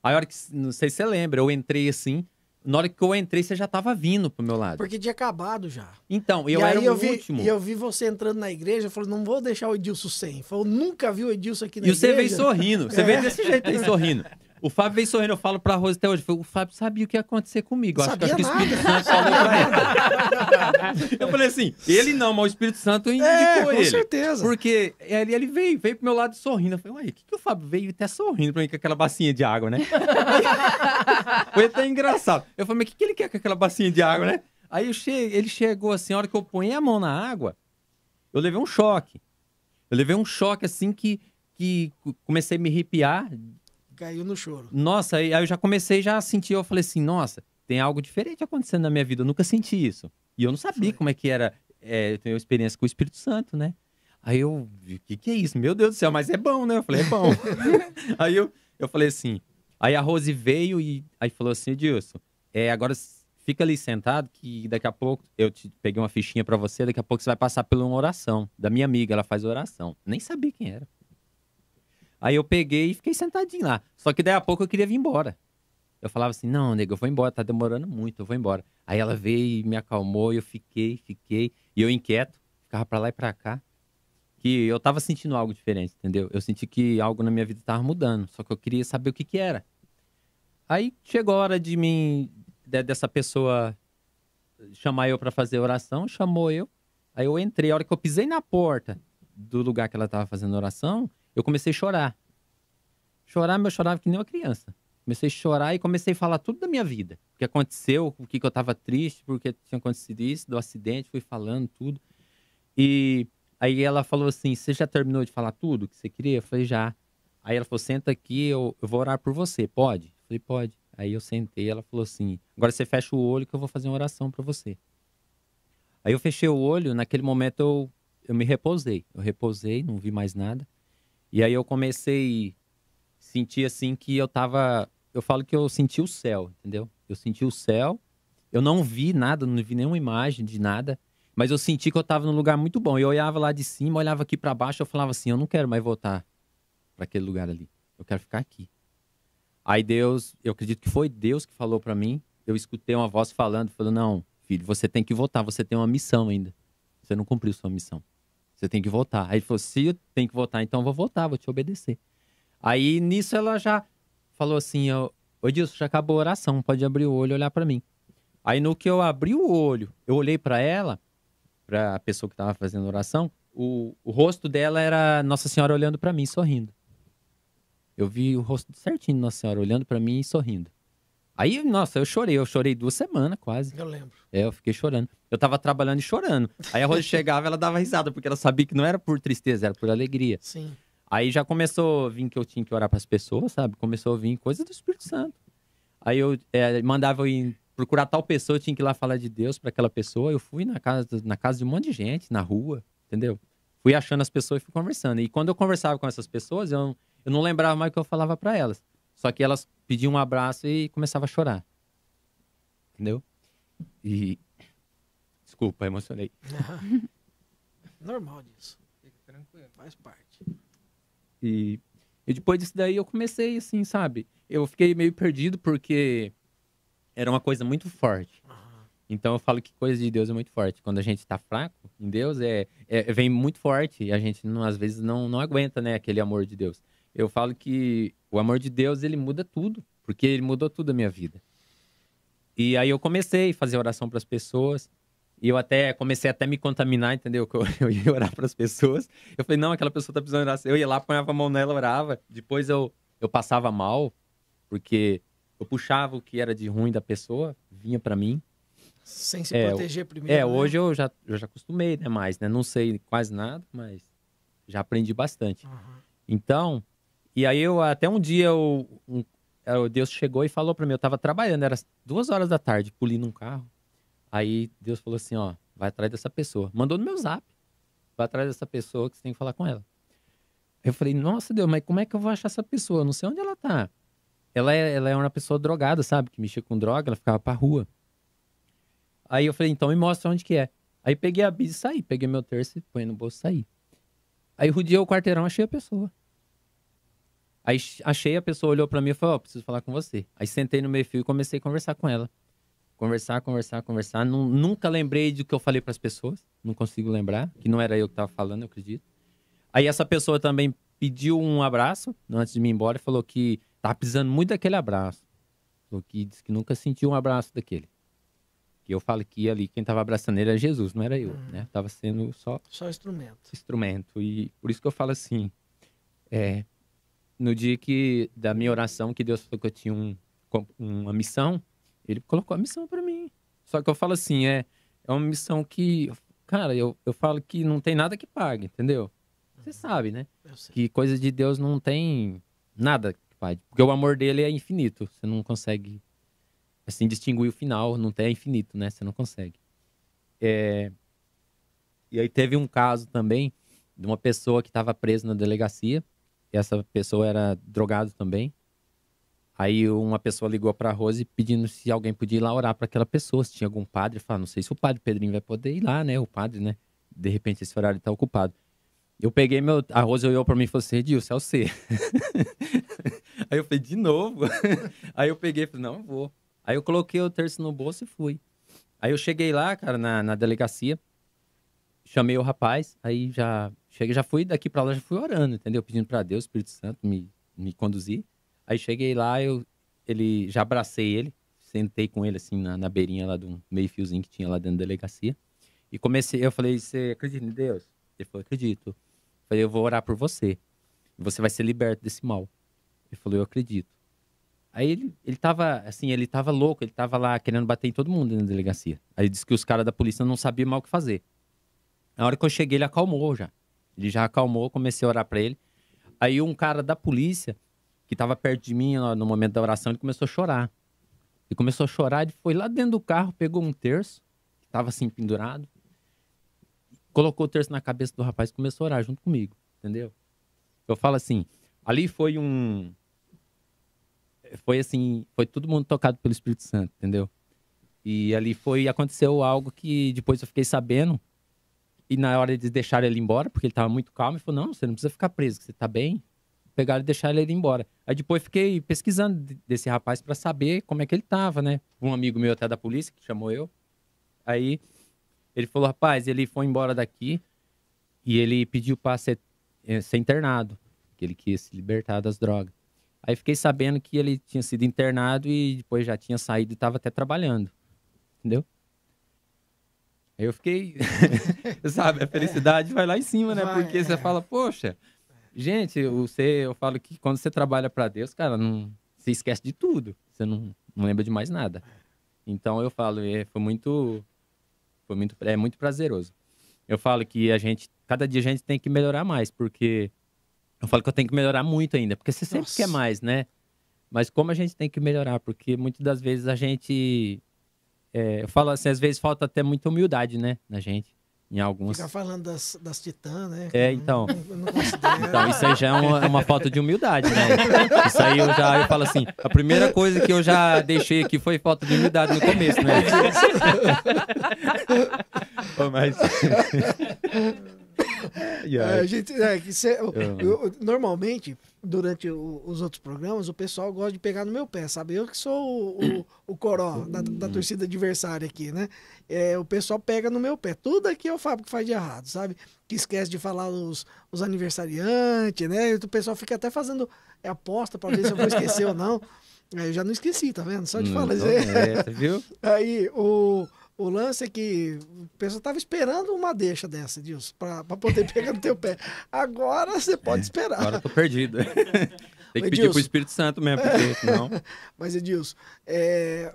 Aí a hora que, não sei se você lembra, eu entrei assim, na hora que eu entrei, você já tava vindo pro meu lado. Porque tinha acabado já. Então, eu e era o eu último. E eu vi você entrando na igreja, eu falei, não vou deixar o Edilson sem. Falou, nunca vi o Edilson aqui na e igreja. E você veio sorrindo, você é. veio desse é. jeito aí, sorrindo. O Fábio vem sorrindo, eu falo pra Rose até hoje. O Fábio sabia o que ia acontecer comigo. Acho que, acho que, o Espírito Santo falou pra ela. eu falei assim, ele não, mas o Espírito Santo indicou é, com ele. Com certeza. Porque ele, ele veio, veio pro meu lado sorrindo. Eu falei, uai, o que, que o Fábio veio até sorrindo pra mim com aquela bacinha de água, né? Foi até engraçado. Eu falei, mas o que, que ele quer com aquela bacinha de água, né? Aí ele chegou assim, a hora que eu ponhei a mão na água, eu levei um choque. Eu levei um choque assim que, que comecei a me arrepiar Caiu no choro. Nossa, aí eu já comecei já a sentir, eu falei assim, nossa, tem algo diferente acontecendo na minha vida, eu nunca senti isso. E eu não sabia Foi. como é que era, é, eu tenho experiência com o Espírito Santo, né? Aí eu, o que, que é isso? Meu Deus do céu, mas é bom, né? Eu falei, é bom. aí eu, eu falei assim, aí a Rose veio e aí falou assim, Edilson, é, agora fica ali sentado que daqui a pouco eu te peguei uma fichinha para você, daqui a pouco você vai passar por uma oração da minha amiga, ela faz oração. Nem sabia quem era. Aí eu peguei e fiquei sentadinho lá. Só que daí a pouco eu queria vir embora. Eu falava assim, não, nego, eu vou embora, tá demorando muito, eu vou embora. Aí ela veio e me acalmou, e eu fiquei, fiquei. E eu inquieto, ficava pra lá e pra cá. Que eu tava sentindo algo diferente, entendeu? Eu senti que algo na minha vida tava mudando, só que eu queria saber o que que era. Aí chegou a hora de mim, de, dessa pessoa chamar eu para fazer oração, chamou eu. Aí eu entrei, a hora que eu pisei na porta do lugar que ela tava fazendo oração, eu comecei a chorar. Chorar, mas eu chorava que nem uma criança. Comecei a chorar e comecei a falar tudo da minha vida. O que aconteceu, o que, que eu estava triste, porque tinha acontecido isso, do acidente, fui falando tudo. E aí ela falou assim: Você já terminou de falar tudo que você queria? Eu falei: Já. Aí ela falou: Senta aqui, eu, eu vou orar por você. Pode? Eu falei: Pode. Aí eu sentei, ela falou assim: Agora você fecha o olho que eu vou fazer uma oração para você. Aí eu fechei o olho, naquele momento eu, eu me repousei. Eu repousei, não vi mais nada. E aí eu comecei a sentir assim que eu tava. Eu falo que eu senti o céu, entendeu? Eu senti o céu. Eu não vi nada, não vi nenhuma imagem de nada, mas eu senti que eu tava num lugar muito bom. Eu olhava lá de cima, olhava aqui para baixo, eu falava assim: eu não quero mais voltar para aquele lugar ali. Eu quero ficar aqui. Aí Deus, eu acredito que foi Deus que falou para mim. Eu escutei uma voz falando, falou: "Não, filho, você tem que voltar, você tem uma missão ainda. Você não cumpriu sua missão." Você tem que votar. Aí ele falou: se tem que votar, então eu vou votar, vou te obedecer. Aí nisso ela já falou assim: Ô Dilson, já acabou a oração, pode abrir o olho e olhar para mim. Aí no que eu abri o olho, eu olhei para ela, para a pessoa que estava fazendo oração, o, o, rosto dela era Nossa Senhora olhando para mim, sorrindo. Eu vi o rosto certinho de Nossa Senhora olhando para mim e sorrindo. Aí, nossa, eu chorei. Eu chorei duas semanas, quase. Eu lembro. É, eu fiquei chorando. Eu tava trabalhando e chorando. Aí a Rose chegava, ela dava risada, porque ela sabia que não era por tristeza, era por alegria. Sim. Aí já começou a vir que eu tinha que orar para as pessoas, sabe? Começou a vir coisa do Espírito Santo. Aí eu é, mandava eu ir procurar tal pessoa, eu tinha que ir lá falar de Deus para aquela pessoa. Eu fui na casa, na casa de um monte de gente, na rua, entendeu? Fui achando as pessoas e fui conversando. E quando eu conversava com essas pessoas, eu, eu não lembrava mais o que eu falava para elas. Só que elas pediam um abraço e começava a chorar. Entendeu? E. Desculpa, emocionei. Normal disso. Fica tranquilo, faz parte. E, e depois disso daí eu comecei assim, sabe? Eu fiquei meio perdido porque era uma coisa muito forte. Então eu falo que coisa de Deus é muito forte. Quando a gente está fraco em Deus, é, é, vem muito forte e a gente não, às vezes não, não aguenta né, aquele amor de Deus. Eu falo que o amor de Deus, ele muda tudo, porque ele mudou tudo a minha vida. E aí eu comecei a fazer oração para as pessoas. E eu até comecei até me contaminar, entendeu? Que eu, eu ia orar para as pessoas. Eu falei, não, aquela pessoa tá precisando orar. Eu ia lá, ponhava a mão nela, orava. Depois eu, eu passava mal, porque eu puxava o que era de ruim da pessoa, vinha para mim. Sem se é, proteger primeiro. É, né? hoje eu já, eu já acostumei, né? Mais, né? Não sei quase nada, mas já aprendi bastante. Uhum. Então, e aí eu até um dia é, o um, Deus chegou e falou para mim, eu tava trabalhando, era duas horas da tarde, pulindo um carro. Aí Deus falou assim, ó, vai atrás dessa pessoa. Mandou no meu zap. Vai atrás dessa pessoa que você tem que falar com ela. Eu falei, nossa Deus, mas como é que eu vou achar essa pessoa? Eu não sei onde ela tá. Ela é, ela é uma pessoa drogada, sabe? Que mexia com droga, ela ficava pra rua. Aí eu falei, então me mostra onde que é. Aí peguei a bis e saí. Peguei meu terço e põe no bolso e saí. Aí rodeei o quarteirão, achei a pessoa. Aí achei, a pessoa olhou para mim e falou: Ó, oh, preciso falar com você. Aí sentei no meio fio e comecei a conversar com ela. Conversar, conversar, conversar. Não, nunca lembrei do que eu falei para as pessoas. Não consigo lembrar, que não era eu que estava falando, eu acredito. Aí essa pessoa também pediu um abraço né, antes de me ir embora e falou que tava precisando muito daquele abraço. Falou que disse que nunca sentiu um abraço daquele. Que eu falo que ali quem tava abraçando ele era Jesus, não era eu, hum. né? Tava sendo só. Só instrumento. Instrumento. E por isso que eu falo assim. É, no dia que da minha oração que Deus falou que eu tinha um, uma missão, ele colocou a missão para mim. Só que eu falo assim, é, é uma missão que, cara, eu, eu falo que não tem nada que pague, entendeu? Você uhum. sabe, né? Que coisa de Deus não tem nada que pague, porque o amor dele é infinito. Você não consegue assim distinguir o final, não tem é infinito, né? Você não consegue. É... E aí teve um caso também de uma pessoa que estava presa na delegacia essa pessoa era drogado também. Aí uma pessoa ligou para Rose pedindo se alguém podia ir lá orar para aquela pessoa, se tinha algum padre. falou não sei se o padre Pedrinho vai poder ir lá, né? O padre, né? De repente esse horário está ocupado. Eu peguei meu. A Rose olhou para mim e falou assim: Edilson, é o C. Aí eu falei: de novo? Aí eu peguei e falei: não, vou. Aí eu coloquei o terço no bolso e fui. Aí eu cheguei lá, cara, na, na delegacia, chamei o rapaz, aí já Cheguei, já fui daqui para lá, já fui orando, entendeu? Pedindo para Deus, Espírito Santo, me, me conduzir. Aí cheguei lá, eu ele já abracei ele, sentei com ele assim na, na beirinha lá de um meio fiozinho que tinha lá dentro da delegacia. E comecei, eu falei, você acredita em Deus? Ele falou, acredito. Eu falei, eu vou orar por você. Você vai ser liberto desse mal. Ele falou, eu acredito. Aí ele, ele tava, assim, ele tava louco, ele tava lá querendo bater em todo mundo na delegacia. Aí disse que os caras da polícia não sabiam mal o que fazer. Na hora que eu cheguei, ele acalmou já. Ele já acalmou, comecei a orar para ele. Aí um cara da polícia, que estava perto de mim no momento da oração, ele começou a chorar. Ele começou a chorar, ele foi lá dentro do carro, pegou um terço, que estava assim pendurado, colocou o terço na cabeça do rapaz e começou a orar junto comigo, entendeu? Eu falo assim, ali foi um. Foi assim, foi todo mundo tocado pelo Espírito Santo, entendeu? E ali foi, aconteceu algo que depois eu fiquei sabendo, e na hora eles deixaram ele embora, porque ele tava muito calmo, e falou: não, você não precisa ficar preso, você tá bem. Pegaram e deixaram ele embora. Aí depois fiquei pesquisando desse rapaz para saber como é que ele tava, né? Um amigo meu até da polícia, que chamou eu. Aí ele falou: rapaz, ele foi embora daqui e ele pediu pra ser, eh, ser internado, que ele quis se libertar das drogas. Aí fiquei sabendo que ele tinha sido internado e depois já tinha saído e tava até trabalhando. Entendeu? Eu fiquei, sabe, a felicidade vai lá em cima, né? Vai, Porque você é. fala, poxa, gente, você, eu falo que quando você trabalha para Deus, cara, não, você esquece de tudo, você não, não lembra de mais nada. Então eu falo, é, foi muito, foi muito, é muito prazeroso. Eu falo que a gente, cada dia a gente tem que melhorar mais, porque eu falo que eu tenho que melhorar muito ainda, porque você sempre Nossa. quer mais, né? Mas como a gente tem que melhorar, porque muitas das vezes a gente é, eu falo assim, às vezes falta até muita humildade, né, na gente. Em alguns Ficar falando das, das titãs, né? É, então. Não, então, isso aí já é uma, é uma, falta de humildade, né? Isso aí eu já eu falo assim. A primeira coisa que eu já deixei aqui foi falta de humildade no começo, né? Pô, mas yeah. é, gente, é, cê, eu, eu, normalmente, durante o, os outros programas, o pessoal gosta de pegar no meu pé, sabe? Eu que sou o, o, o coró da, da, hum. torcida adversária aqui, né? É, o pessoal pega no meu pé. Tudo aqui é o Fábio que faz de errado, sabe? Que esquece de falar os, os aniversariantes, né? E o pessoal fica até fazendo aposta para ver se eu vou esquecer ou não. Eu já não esqueci, tá vendo? Só de falar. É, viu? Aí, o o lance é que o pessoal estava esperando uma deixa dessa, Dilson, para poder pegar no teu pé. Agora você pode esperar. Agora eu tô perdido. Tem que Edilson, pedir pro Espírito Santo mesmo, porque senão... Mas, Edilson, é,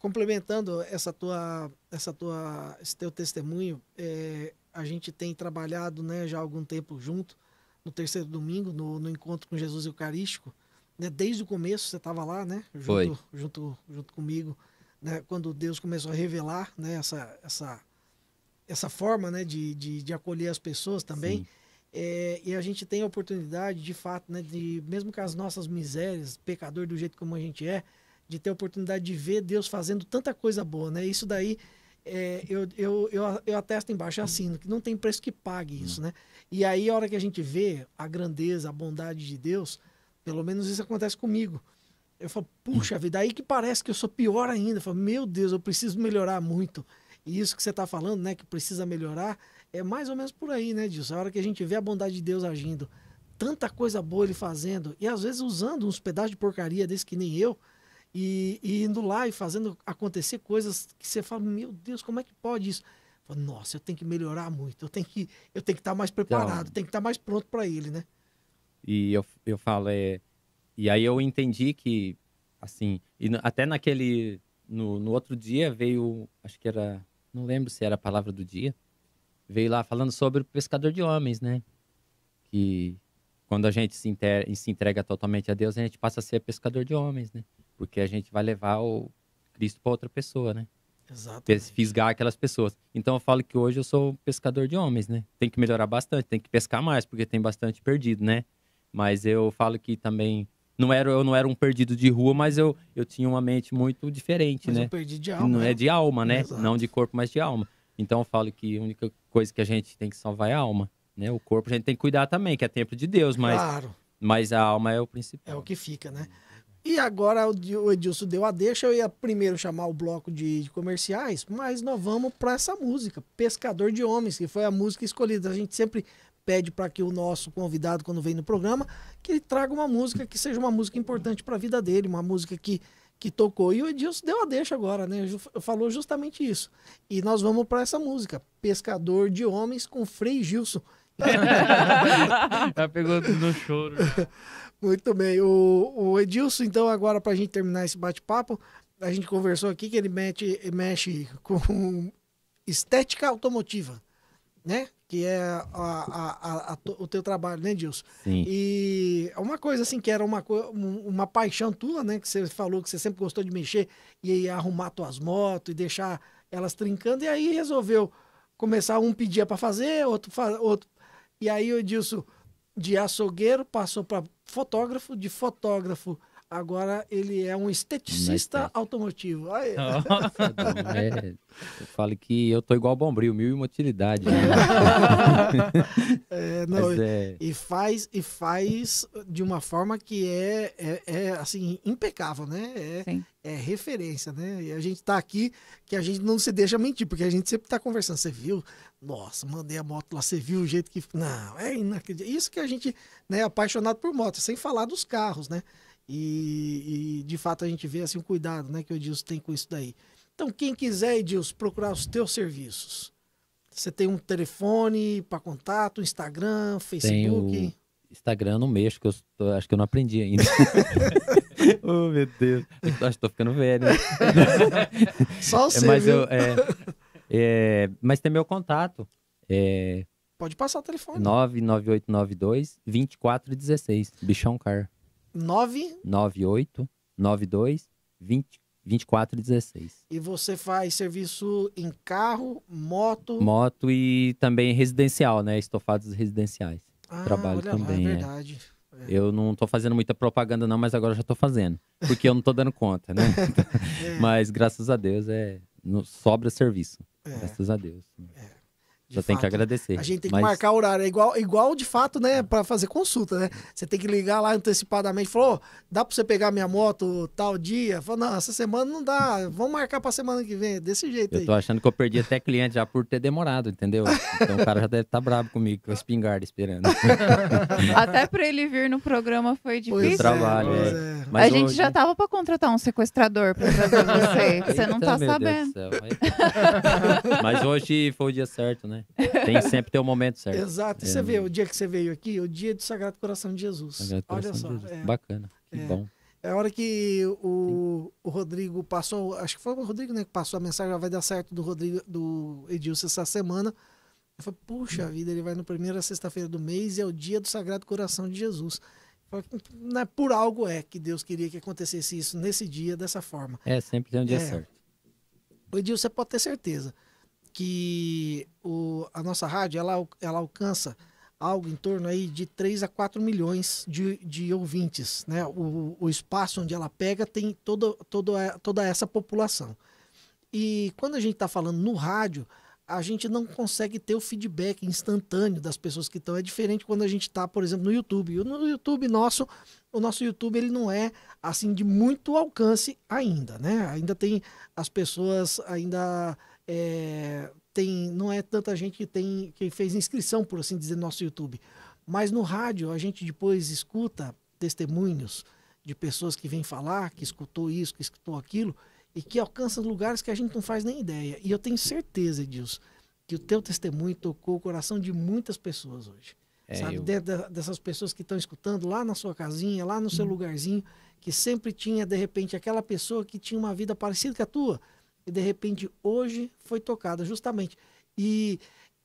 complementando essa tua, essa tua, esse teu testemunho, é, a gente tem trabalhado né, já há algum tempo junto, no terceiro domingo, no, no encontro com Jesus Eucarístico. Né, desde o começo você estava lá, né? Junto, Foi. Junto, junto comigo né, quando Deus começou a revelar né, essa, essa, essa forma né, de, de, de acolher as pessoas também. É, e a gente tem a oportunidade, de fato, né, de, mesmo com as nossas misérias, pecador do jeito como a gente é, de ter a oportunidade de ver Deus fazendo tanta coisa boa. Né? Isso daí é, eu, eu, eu, eu atesto embaixo, assino, que não tem preço que pague isso, hum. né? E aí, a hora que a gente vê a grandeza, a bondade de Deus, pelo menos isso acontece comigo. Eu falo, puxa vida, aí que parece que eu sou pior ainda. Eu falo, meu Deus, eu preciso melhorar muito. E isso que você está falando, né, que precisa melhorar, é mais ou menos por aí, né, Dilson? A hora que a gente vê a bondade de Deus agindo, tanta coisa boa ele fazendo, e às vezes usando uns pedaços de porcaria desse que nem eu, e, e indo lá e fazendo acontecer coisas que você fala, meu Deus, como é que pode isso? Eu falo, Nossa, eu tenho que melhorar muito, eu tenho que eu tenho que estar tá mais então. preparado, então, tenho que estar tá mais pronto para ele, né? E eu, eu falo, é e aí eu entendi que, assim, e até naquele. No, no outro dia veio, acho que era. Não lembro se era a palavra do dia. Veio lá falando sobre o pescador de homens, né? Que quando a gente se, inter, se entrega totalmente a Deus, a gente passa a ser pescador de homens, né? Porque a gente vai levar o Cristo para outra pessoa, né? Exato. Fisgar aquelas pessoas. Então eu falo que hoje eu sou pescador de homens, né? Tem que melhorar bastante, tem que pescar mais, porque tem bastante perdido, né? Mas eu falo que também não era, eu não era um perdido de rua, mas eu, eu tinha uma mente muito diferente, mas né? Eu perdi de alma. Não é né? de alma, né? Exato. Não de corpo, mas de alma. Então eu falo que a única coisa que a gente tem que salvar é a alma, né? O corpo a gente tem que cuidar também, que é templo de Deus, mas claro. mas a alma é o principal. É o que fica, né? E agora o Edilson deu a deixa, eu ia primeiro chamar o bloco de, de comerciais, mas nós vamos para essa música, Pescador de Homens, que foi a música escolhida. A gente sempre pede para que o nosso convidado, quando vem no programa, que ele traga uma música que seja uma música importante para a vida dele, uma música que, que tocou. E o Edilson deu a deixa agora, né? Falou justamente isso. E nós vamos para essa música, Pescador de Homens, com Frei Gilson. Já tá pegou no choro. Muito bem. O, o Edilson, então, agora para a gente terminar esse bate-papo, a gente conversou aqui que ele mete, mexe com estética automotiva, né? que é a, a, a, o teu trabalho, né, Dilson? Sim. E é uma coisa assim que era uma, uma paixão tua, né? Que você falou que você sempre gostou de mexer e, arrumar tuas motos e deixar elas trincando. E aí resolveu começar, um pedia para fazer, outro, outro. E aí o Dilson, de açougueiro, passou para fotógrafo, de fotógrafo Agora ele é um esteticista tá. automotivo. Aí. é, eu falo que eu tô igual Bombril, mil e uma utilidade. Né? é, não, é... E faz e faz de uma forma que é, é, é assim impecável, né? É, é referência, né? E a gente tá aqui que a gente não se deixa mentir, porque a gente sempre tá conversando. Você viu? Nossa, mandei a moto lá, você viu o jeito que não é inacreditável. Isso que a gente né, é apaixonado por moto, sem falar dos carros, né? E, e, de fato a gente vê assim o cuidado né, que o Edilson tem com isso daí. Então, quem quiser, Edilson, procurar os teus serviços. Você tem um telefone para contato, Instagram, Facebook? Instagram não mexo, que eu tô, acho que eu não aprendi ainda. oh, meu Deus. acho que tô ficando velho. Né? Só é, o seu, mas, é, é, mas tem meu contato. É, Pode passar o telefone. 99892 2416, Bichão Car. 9... 98 92 20, 24 16. E você faz serviço em carro, moto... Moto e também residencial, né? Estofados residenciais. Ah, Trabalho também, lá, é, é. verdade. É. É. Eu não tô fazendo muita propaganda, não, mas agora já tô fazendo. Porque eu não tô dando conta, né? é. Mas graças a Deus é. Sobra serviço. É. Graças a Deus. É. De Só fato. tem que agradecer. A gente tem que marcar marcar horário. É igual, é igual de fato, né? Pra fazer consulta, né? Você tem que ligar lá antecipadamente. Falou, oh, dá pra você pegar minha moto tal dia? Falou, não, essa semana não dá. Vamos marcar pra semana que vem. Desse jeito eu aí. Eu tô achando que eu perdi até cliente já por ter demorado, entendeu? Então o cara já deve estar tá bravo comigo, com a espingarda esperando. até pra ele vir no programa foi é, difícil. Pois trabalho, é, é. Mas a hoje... gente já tava pra contratar um sequestrador pra trazer você. você não tá sabendo. Mas hoje foi o dia certo, né? né? Tem sempre teu momento certo. Exato. É. Você vê o dia que você veio aqui, o dia do Sagrado Coração de Jesus. Sagrado Coração Olha só. De Jesus. É. Bacana. Que é. bom. É a hora que o, o, Rodrigo passou, acho que foi o Rodrigo né, que passou a mensagem, ah, vai dar certo do Rodrigo, do Edilson essa semana. Eu falei, puxa hum. vida, ele vai primeiro primeira sexta-feira do mês e é o dia do Sagrado Coração de Jesus. Falei, é por algo é que Deus queria que acontecesse isso nesse dia, dessa forma. É, sempre tem um dia é, certo. O Edilson, você pode ter certeza que o, a nossa rádio ela, ela alcança algo em torno aí de 3 a 4 milhões de, de ouvintes. Né? O, o espaço onde ela pega tem todo, todo, toda essa população. E quando a gente está falando no rádio, a gente não consegue ter o feedback instantâneo das pessoas que estão. É diferente quando a gente está, por exemplo, no YouTube. No YouTube nosso, o nosso YouTube ele não é assim de muito alcance ainda, né? Ainda tem as pessoas ainda é, tem, não é tanta gente que, tem, que fez inscrição, por assim dizer, no nosso YouTube. Mas no rádio, a gente depois escuta testemunhos de pessoas que vêm falar, que escutou isso, que escutou aquilo, e que alcançam lugares que a gente não faz nem ideia. E eu tenho certeza disso, que o teu testemunho tocou o coração de muitas pessoas hoje. É, sabe? Eu... De, de, dessas pessoas que estão escutando lá na sua casinha, lá no seu hum. lugarzinho, que sempre tinha, de repente, aquela pessoa que tinha uma vida parecida com a tua, e de repente hoje foi tocada justamente. E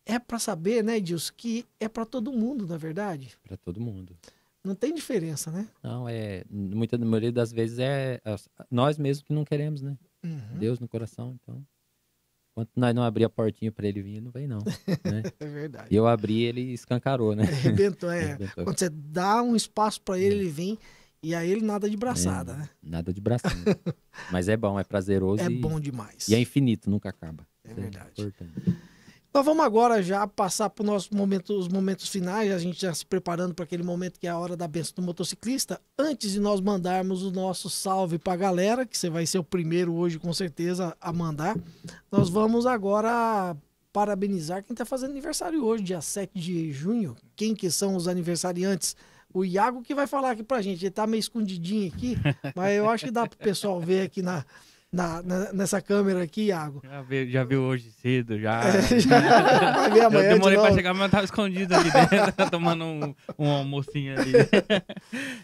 é para saber, né, Edilson, que é para todo mundo, na é verdade? Para todo mundo. Não tem diferença, né? Não, é. Muita maioria das vezes é, é nós mesmos que não queremos, né? Uhum. Deus no coração, então. Enquanto nós não abrir a portinha para ele vir, não vem, não. Né? é verdade. E eu abri, ele escancarou, né? Arrebentou, é. Arrebentou. Quando você dá um espaço para ele, é. ele vem. E aí ele nada de braçada, é, né? Nada de braçada. Mas é bom, é prazeroso. É e, bom demais. E é infinito, nunca acaba. É Isso é verdade. É Nós vamos agora já passar para nosso momento, os momentos finais, a gente já se preparando para aquele momento que é a hora da benção do motociclista. Antes de nós mandarmos o nosso salve para a galera, que você vai ser o primeiro hoje com certeza a mandar, nós vamos agora parabenizar quem está fazendo aniversário hoje, dia 7 de junho. Quem que são os aniversariantes? O Iago que vai falar aqui pra gente. Ele tá meio escondidinho aqui, mas eu acho que dá pro pessoal ver aqui na, na, na, nessa câmera aqui, Iago. Já viu, já viu hoje cedo, já. É, já eu demorei de pra chegar, mas eu tava escondido ali dentro, tomando um, um almocinho ali.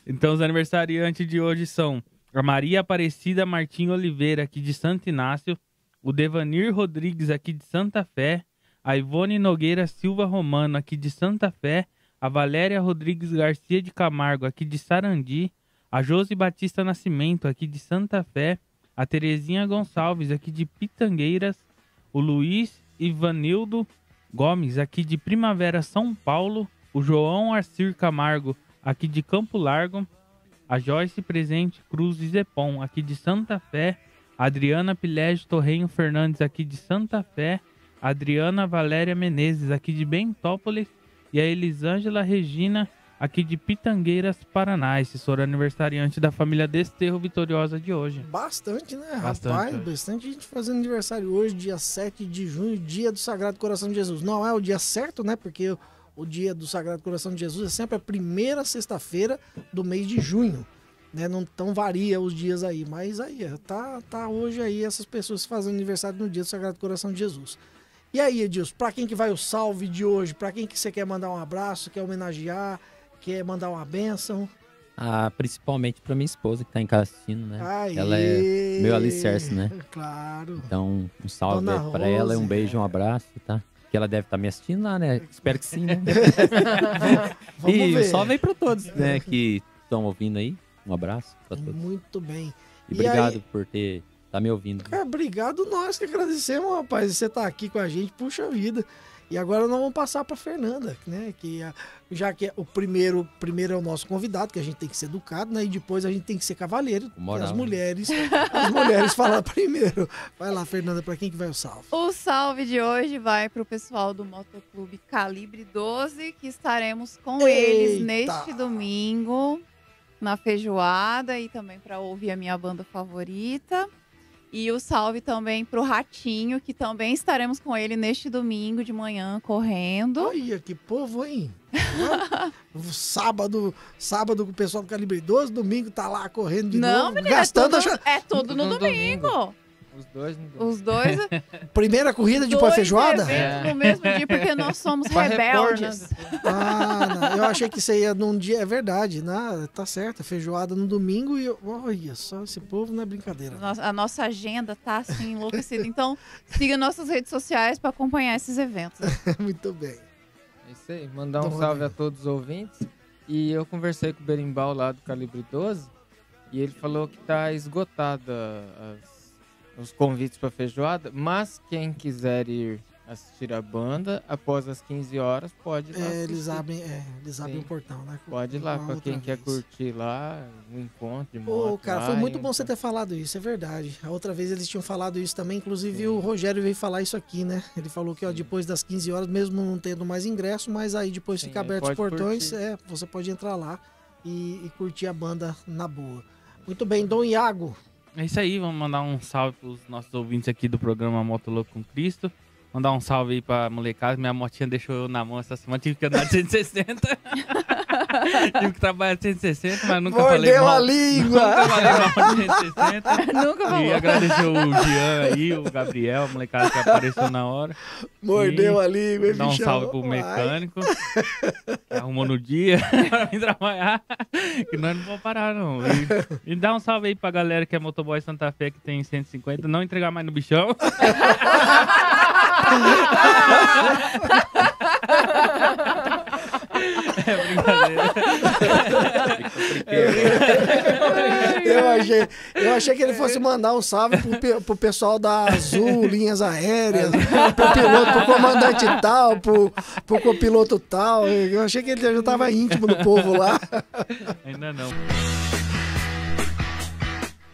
então, os aniversariantes de hoje são a Maria Aparecida Martim Oliveira, aqui de Santo Inácio, o Devanir Rodrigues, aqui de Santa Fé, a Ivone Nogueira Silva Romano, aqui de Santa Fé, a Valéria Rodrigues Garcia de Camargo, aqui de Sarandi, a Josi Batista Nascimento, aqui de Santa Fé, a Terezinha Gonçalves, aqui de Pitangueiras, o Luiz Ivanildo Gomes, aqui de Primavera, São Paulo, o João Arcir Camargo, aqui de Campo Largo, a Joyce Presente Cruz Zepon aqui de Santa Fé, a Adriana Pilégio Torrenho Fernandes, aqui de Santa Fé, a Adriana Valéria Menezes, aqui de Bentópolis, e a Elisângela Regina, aqui de Pitangueiras, Paraná. Esse soro aniversariante da família Desterro Vitoriosa de hoje. Bastante, né, bastante, rapaz? É. Bastante gente fazendo aniversário hoje, dia 7 de junho, dia do Sagrado Coração de Jesus. Não é o dia certo, né? Porque o dia do Sagrado Coração de Jesus é sempre a primeira sexta-feira do mês de junho. Né, não tão varia os dias aí, mas aí é, tá, tá hoje aí essas pessoas fazendo aniversário no dia do Sagrado Coração de Jesus. E aí, Edilson, para quem que vai o salve de hoje? Para quem que você quer mandar um abraço, quer homenagear, quer mandar uma bênção? Ah, principalmente para minha esposa que tá em casa né? Aê, ela é meu alicerce, né? Claro. Então, um salve para ela, um beijo, um abraço, tá? Que ela deve estar tá me assistindo lá, né? Espero que sim, né? e ver. um salve aí para todos, né? Que estão ouvindo aí. Um abraço para todos. Muito bem. E e obrigado aí... por ter tá me ouvindo. Cara, obrigado nós que agradecemos, rapaz. Você tá aqui com a gente, puxa vida. E agora nós vamos passar para Fernanda, né? Que é, já que é o primeiro, primeiro é o nosso convidado, que a gente tem que ser educado, né? E depois a gente tem que ser cavaleiro. Moral, as né? mulheres, né? as mulheres falar primeiro. Vai lá, Fernanda, para quem que vai o salve? O salve de hoje vai para o pessoal do Motoclube Calibre 12, que estaremos com Eita. eles neste domingo na feijoada e também para ouvir a minha banda favorita. E o salve também pro Ratinho, que também estaremos com ele neste domingo de manhã, correndo. Olha, que povo, hein? sábado, sábado com o pessoal do Calibre 12, domingo tá lá correndo de Não, novo, menina, é gastando... É tudo, a... é tudo no, no domingo. domingo. Os dois. Os dois. É Primeira corrida de pão feijoada? É. No mesmo dia, porque nós somos pra né? rebeldes. ah, não, eu achei que isso ia num dia. É verdade, né? tá certo. Feijoada no domingo e. Olha só, esse povo não é brincadeira. Nossa, a nossa agenda tá assim enlouquecida. Então, siga nossas redes sociais para acompanhar esses eventos. Muito bem. É isso aí. Mandar um então, salve a todos os ouvintes. E eu conversei com o Berimbau lá do Calibre 12. E ele falou que tá esgotada as os convites para feijoada, mas quem quiser ir assistir a banda, após as 15 horas pode ir lá. É, eles abrem, é, eles abrem o portão, né? Pode ir lá, para quem vez. quer curtir lá, um encontro de moto. Pô, cara, lá, foi muito bom você então ter falado isso, é verdade. A outra vez eles tinham falado isso também, inclusive Sim. o Rogério veio falar isso aqui, né? Ele falou que ó, depois das 15 horas, mesmo não tendo mais ingresso, mas aí depois fica aberto os portões, curtir. é, você pode entrar lá e, e curtir a banda na boa. Muito bem, Dom Iago, é isso aí, vamos mandar um salve para os nossos ouvintes aqui do programa Moto Louco com Cristo. Mandar um salve aí pra molecada. Minha motinha deixou eu na mão essa semana. Tive que andar de 160. Tive que trabalhar de 160, mas nunca Mordeu falei mal. a língua! Nunca falei mal de 160. nunca falou. E agradecer o Jean aí, o Gabriel, a molecada que apareceu na hora. Mordeu e a língua, hein, Dá um salve pro mecânico. arrumou no dia pra vir trabalhar. Que nós não vamos parar, não. E, e dá um salve aí pra galera que é motoboy Santa Fé que tem 150. Não entregar mais no bichão. É brincadeira. Eu achei, eu achei que ele fosse mandar um salve pro, pro pessoal da Azul, linhas aéreas, pro piloto, pro comandante tal, pro, pro copiloto tal. Eu achei que ele já tava íntimo do povo lá. Ainda não.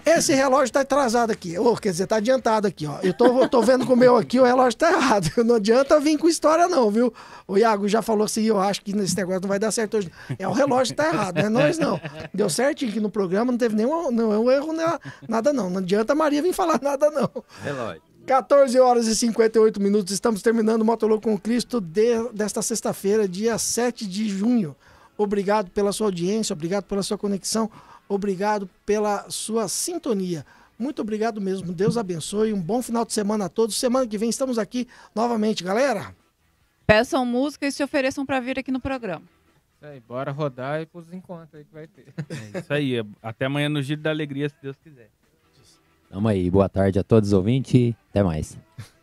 Esse relógio tá atrasado aqui. Ou, quer dizer, tá adiantado aqui, ó. Eu tô, eu tô vendo com o meu aqui, o relógio tá errado. Não adianta vir com história, não, viu? O Iago já falou assim: eu acho que nesse negócio não vai dar certo hoje. É o relógio que tá errado, não é nós, não. Deu certinho aqui no programa, não teve nenhum não, é um erro, né? nada, não. Não adianta a Maria vir falar nada, não. Relógio. 14 horas e 58 minutos, estamos terminando o Motolô com Cristo de, desta sexta-feira, dia 7 de junho. Obrigado pela sua audiência, obrigado pela sua conexão. Obrigado pela sua sintonia. Muito obrigado mesmo. Deus abençoe. Um bom final de semana a todos. Semana que vem estamos aqui novamente, galera. Peçam música e se ofereçam para vir aqui no programa. bora rodar e pros encontros aí que vai ter. É isso aí. Até amanhã no Giro da Alegria, se Deus quiser. Tamo aí. Boa tarde a todos os ouvintes. Até mais.